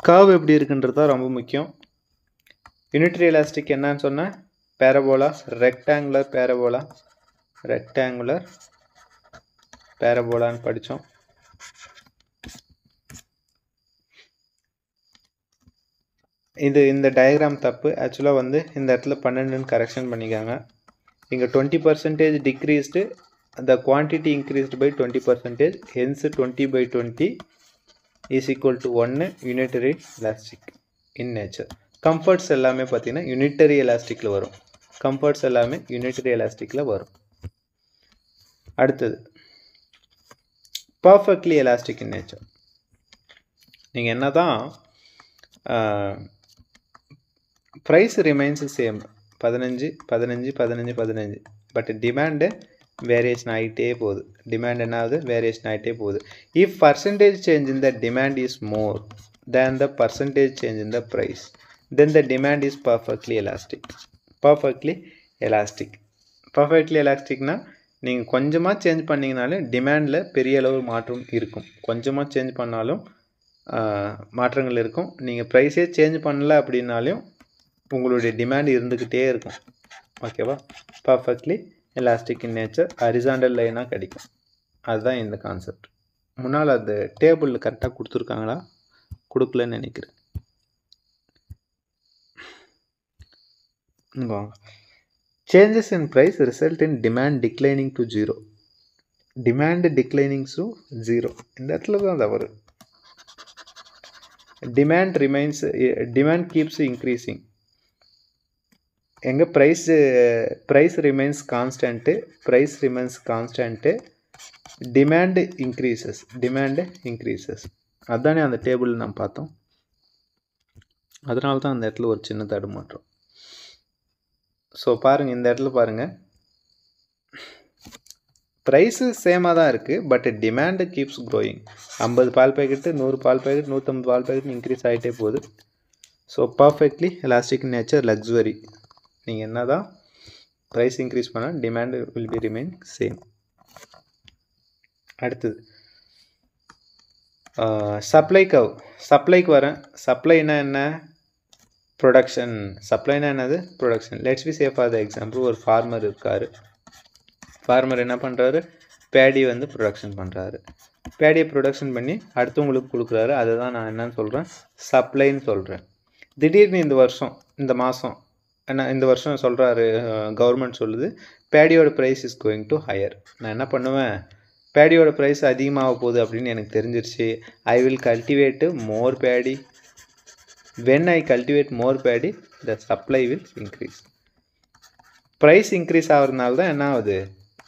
கர்வ் எப்படி இருக்குன்றது தான் ரொம்ப முக்கியம் யூனிட்ரி எலாஸ்டிக் என்னன்னு சொன்னால் பேரபோலா ரெக்டாங்குலர் பேரபோலா ரெக்டாங்குலர் பேரபோலான்னு படித்தோம் இது இந்த டயக்ராம் தப்பு ஆக்சுவலாக வந்து இந்த இடத்துல பன்னெண்டுன்னு கரெக்ஷன் பண்ணிக்காங்க இங்கே twenty percentage decreased the quantity increased by twenty percentage hence twenty by twenty is equal to ஒன்று unitary elastic in nature comforts எல்லாமே பார்த்தீங்கன்னா யூனிட்டரி எலாஸ்டிக்கில் வரும் கம்ஃபர்ட்ஸ் எல்லாமே யூனிட்டரி எலாஸ்டிக்கில் வரும் அடுத்தது பர்ஃபெக்ட்லி எலாஸ்டிக் இன் நேச்சர் நீங்கள் என்ன தான் ப்ரைஸ் ரிமைன்ஸ் சேம் பதினஞ்சு பதினஞ்சு பதினஞ்சு பதினஞ்சு பட் டிமாண்டு வேரியேஷன் ஆகிட்டே போகுது டிமாண்ட் என்ன வேரியேஷன் ஆகிட்டே போகுது if percentage change in the demand is more than the percentage change in the price then the demand is perfectly elastic perfectly elastic perfectly எலாஸ்டிக்னா நீங்கள் கொஞ்சமாக சேஞ்ச் பண்ணிங்கனாலே டிமாண்டில் பெரிய அளவு மாற்றம் இருக்கும் கொஞ்சமாக சேஞ்ச் பண்ணாலும் மாற்றங்கள் இருக்கும் நீங்கள் ப்ரைஸே சேஞ்ச் பண்ணல அப்படின்னாலும் உங்களுடைய டிமாண்ட் இருந்துக்கிட்டே இருக்கும் ஓகேவா perfectly elastic in nature horizontal லைனாக கிடைக்கும் அதுதான் இந்த கான்செப்ட் முன்னால் அது டேபிளில் கரெக்டாக கொடுத்துருக்காங்களா கொடுக்கலன்னு நினைக்கிறேன் வாங்க changes in price result in demand declining to zero demand declining to zero இந்த இடத்துல தான் தவறு demand remains demand keeps increasing எங்கே price price remains constant price remains constant demand increases demand increases அதுதானே அந்த டேபிள் நான் பார்த்தோம் அதனால தான் அந்த இடத்துல ஒரு சின்ன தடுமாற்றம் ஸோ பாருங்கள் இந்த இடத்துல பாருங்கள் ப்ரைஸு சேமாக தான் இருக்குது பட் டிமாண்டு கீப்ஸ் க்ரோயிங் ஐம்பது பால் பேக்கெட்டு நூறு பால் பேக்கெட் நூற்றம்பது பால் பேக்கெட் இன்க்ரீஸ் ஆகிட்டே போகுது so perfectly elastic nature luxury நீங்கள் என்ன தான் ப்ரைஸ் இன்க்ரீஸ் பண்ணால் demand will be remain same அடுத்தது சப்ளை கவ் சப்ளைக்கு வரேன் சப்ளைனா என்ன ப்ரொடக்ஷன் சப்ளைனா என்னது production let's be say or the example ஒரு ஃபார்மர் இருக்கார் ஃபார்மர் என்ன பண்ணுறாரு பேடி வந்து ப்ரொடக்ஷன் பண்ணுறாரு பேடியை ப்ரொடக்ஷன் பண்ணி அடுத்தவங்களுக்கு கொடுக்குறாரு அதை தான் நான் என்னன்னு சொல்கிறேன் சப்ளைன்னு சொல்கிறேன் திடீர்னு இந்த வருஷம் இந்த மாதம் என்ன இந்த வருஷம் சொல்கிறாரு கவர்மெண்ட் சொல்லுது பேடியோட price is going to higher நான் என்ன பண்ணுவேன் பேடியோட ப்ரைஸ் அதிகமாக போகுது அப்படின்னு எனக்கு தெரிஞ்சிருச்சு I will cultivate more paddy when I cultivate more paddy the supply will increase price increase ஆகிறதுனால தான் என்ன ஆகுது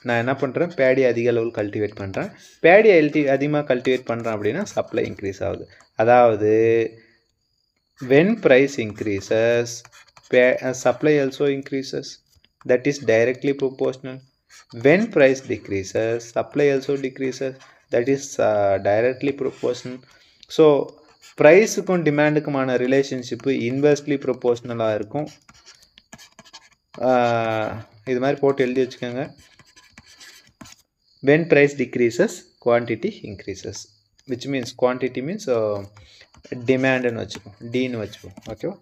நான் என்ன பண்ணுறேன் பேடி அதிக அளவில் கல்டிவேட் பண்ணுறேன் பேடி அல்டி அதிகமாக கல்டிவேட் பண்ணுறேன் அப்படின்னா சப்ளை இன்க்ரீஸ் ஆகுது அதாவது when price increases supply also increases that is directly proportional when price decreases supply also decreases that is uh, directly proportional so ப்ரைஸுக்கும் டிமாண்டுக்குமான ரிலேஷன்ஷிப்பு இன்வெர்ஸ்லி ப்ரொப்போஷ்னலாக இருக்கும் இது மாதிரி போட்டு எழுதி வச்சுக்கோங்க when price decreases quantity increases which means quantity means டிமாண்டுன்னு வச்சுப்போம் டீன்னு வச்சுப்போம் ஓகேவா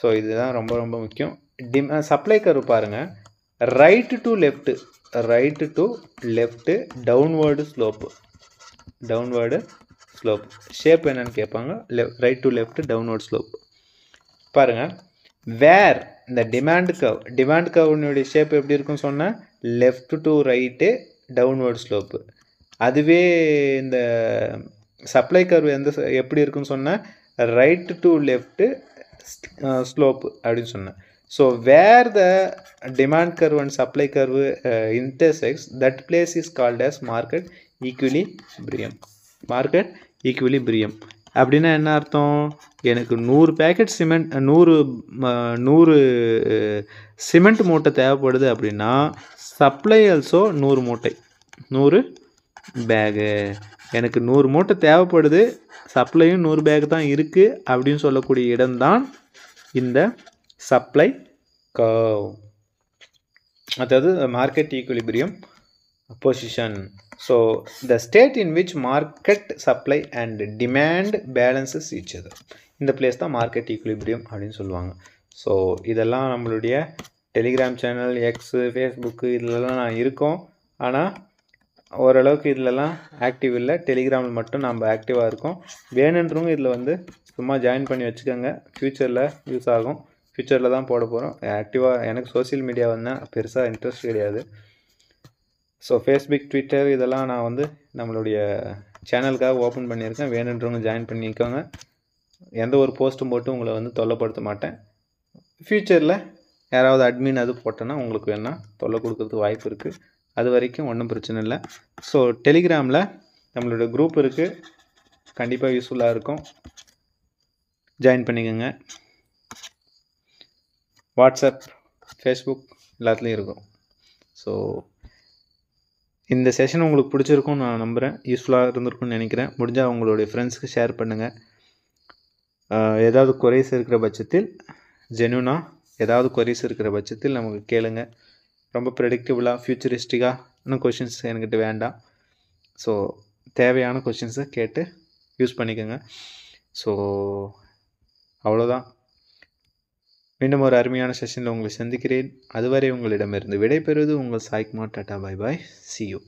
ஸோ இதுதான் ரொம்ப ரொம்ப முக்கியம் டிம் சப்ளை கரு பாருங்கள் right to left right to left downward slope downward slope shape என்னன்னு கேட்பாங்க left right to left downward slope பாருங்கள் வேர் இந்த டிமாண்ட் கவ் டிமாண்ட் கவ்னுடைய ஷேப் எப்படி இருக்குன்னு சொன்னால் left to right downward slope அதுவே இந்த சப்ளை கர்வ் எந்த எப்படி இருக்குன்னு சொன்னால் ரைட்டு டு லெஃப்ட்டு ஸ்லோப்பு அப்படின்னு சொன்னேன் so where the demand curve and supply curve intersect that place is called as market பிரியம் மார்க்கெட் ஈக்குவலி பிரியம் அப்படின்னா என்ன அர்த்தம் எனக்கு நூறு பேக்கெட் சிமெண்ட் நூறு நூறு சிமெண்ட் மூட்டை தேவைப்படுது அப்படின்னா சப்ளை ஆல்சோ நூறு மூட்டை நூறு பேகு எனக்கு நூறு மூட்டை தேவைப்படுது சப்ளையும் நூறு பேக் தான் இருக்குது அப்படின்னு சொல்லக்கூடிய இடம்தான் இந்த சப்ளை கவ் அதாவது market equilibrium position so the state in which market supply and demand balances each other இந்த பிளேஸ் தான் மார்க்கெட் ஈக்குலிபிரியம் அப்படின்னு சொல்லுவாங்க ஸோ இதெல்லாம் நம்மளுடைய டெலிகிராம் சேனல் எக்ஸு ஃபேஸ்புக்கு இதிலெல்லாம் நான் இருக்கோம் ஆனால் ஓரளவுக்கு இதிலலாம் ஆக்டிவ் இல்லை டெலிகிராமில் மட்டும் நம்ம ஆக்டிவாக இருக்கோம் வேணுன்றவங்க இதில் வந்து சும்மா ஜாயின் பண்ணி வச்சுக்கோங்க ஃப்யூச்சரில் யூஸ் ஆகும் ஃப்யூச்சரில் தான் போட போகிறோம் ஆக்டிவாக எனக்கு சோசியல் மீடியா வந்தால் பெருசாக இன்ட்ரெஸ்ட் கிடையாது ஸோ ஃபேஸ்புக் ட்விட்டர் இதெல்லாம் நான் வந்து நம்மளுடைய சேனலுக்காக ஓப்பன் பண்ணியிருக்கேன் வேணுன்றவங்க ஜாயின் பண்ணிக்கோங்க எந்த ஒரு போஸ்ட்டும் போட்டு உங்களை வந்து தொல்லைப்படுத்த மாட்டேன் ஃப்யூச்சரில் யாராவது அட்மின் அது போட்டோன்னா உங்களுக்கு வேணால் தொல்லை கொடுக்கறதுக்கு வாய்ப்பு இருக்குது அது வரைக்கும் ஒன்றும் பிரச்சனை இல்லை ஸோ டெலிகிராமில் நம்மளோட குரூப் இருக்குது கண்டிப்பாக யூஸ்ஃபுல்லாக இருக்கும் ஜாயின் பண்ணிக்கோங்க வாட்ஸ்அப் ஃபேஸ்புக் எல்லாத்துலேயும் இருக்கும் ஸோ இந்த செஷன் உங்களுக்கு பிடிச்சிருக்கும் நான் நம்புகிறேன் யூஸ்ஃபுல்லாக இருந்திருக்கும்னு நினைக்கிறேன் முடிஞ்சால் உங்களுடைய ஃப்ரெண்ட்ஸுக்கு ஷேர் பண்ணுங்கள் ஏதாவது குறைஸ் இருக்கிற பட்சத்தில் ஜென்யூனாக ஏதாவது குறைஸ் இருக்கிற பட்சத்தில் நமக்கு கேளுங்கள் ரொம்ப ப்ரெடிக்டபுளாக ஃப்யூச்சரிஸ்டிக்காக இன்னும் கொஷின்ஸ் என்கிட்ட வேண்டாம் ஸோ தேவையான கொஷின்ஸை கேட்டு யூஸ் பண்ணிக்கோங்க ஸோ அவ்வளோதான் மீண்டும் ஒரு அருமையான செஷனில் உங்களை சந்திக்கிறேன் அதுவரை உங்களிடமிருந்து விடைபெறுவது உங்கள் Saikumar tata bye bye see you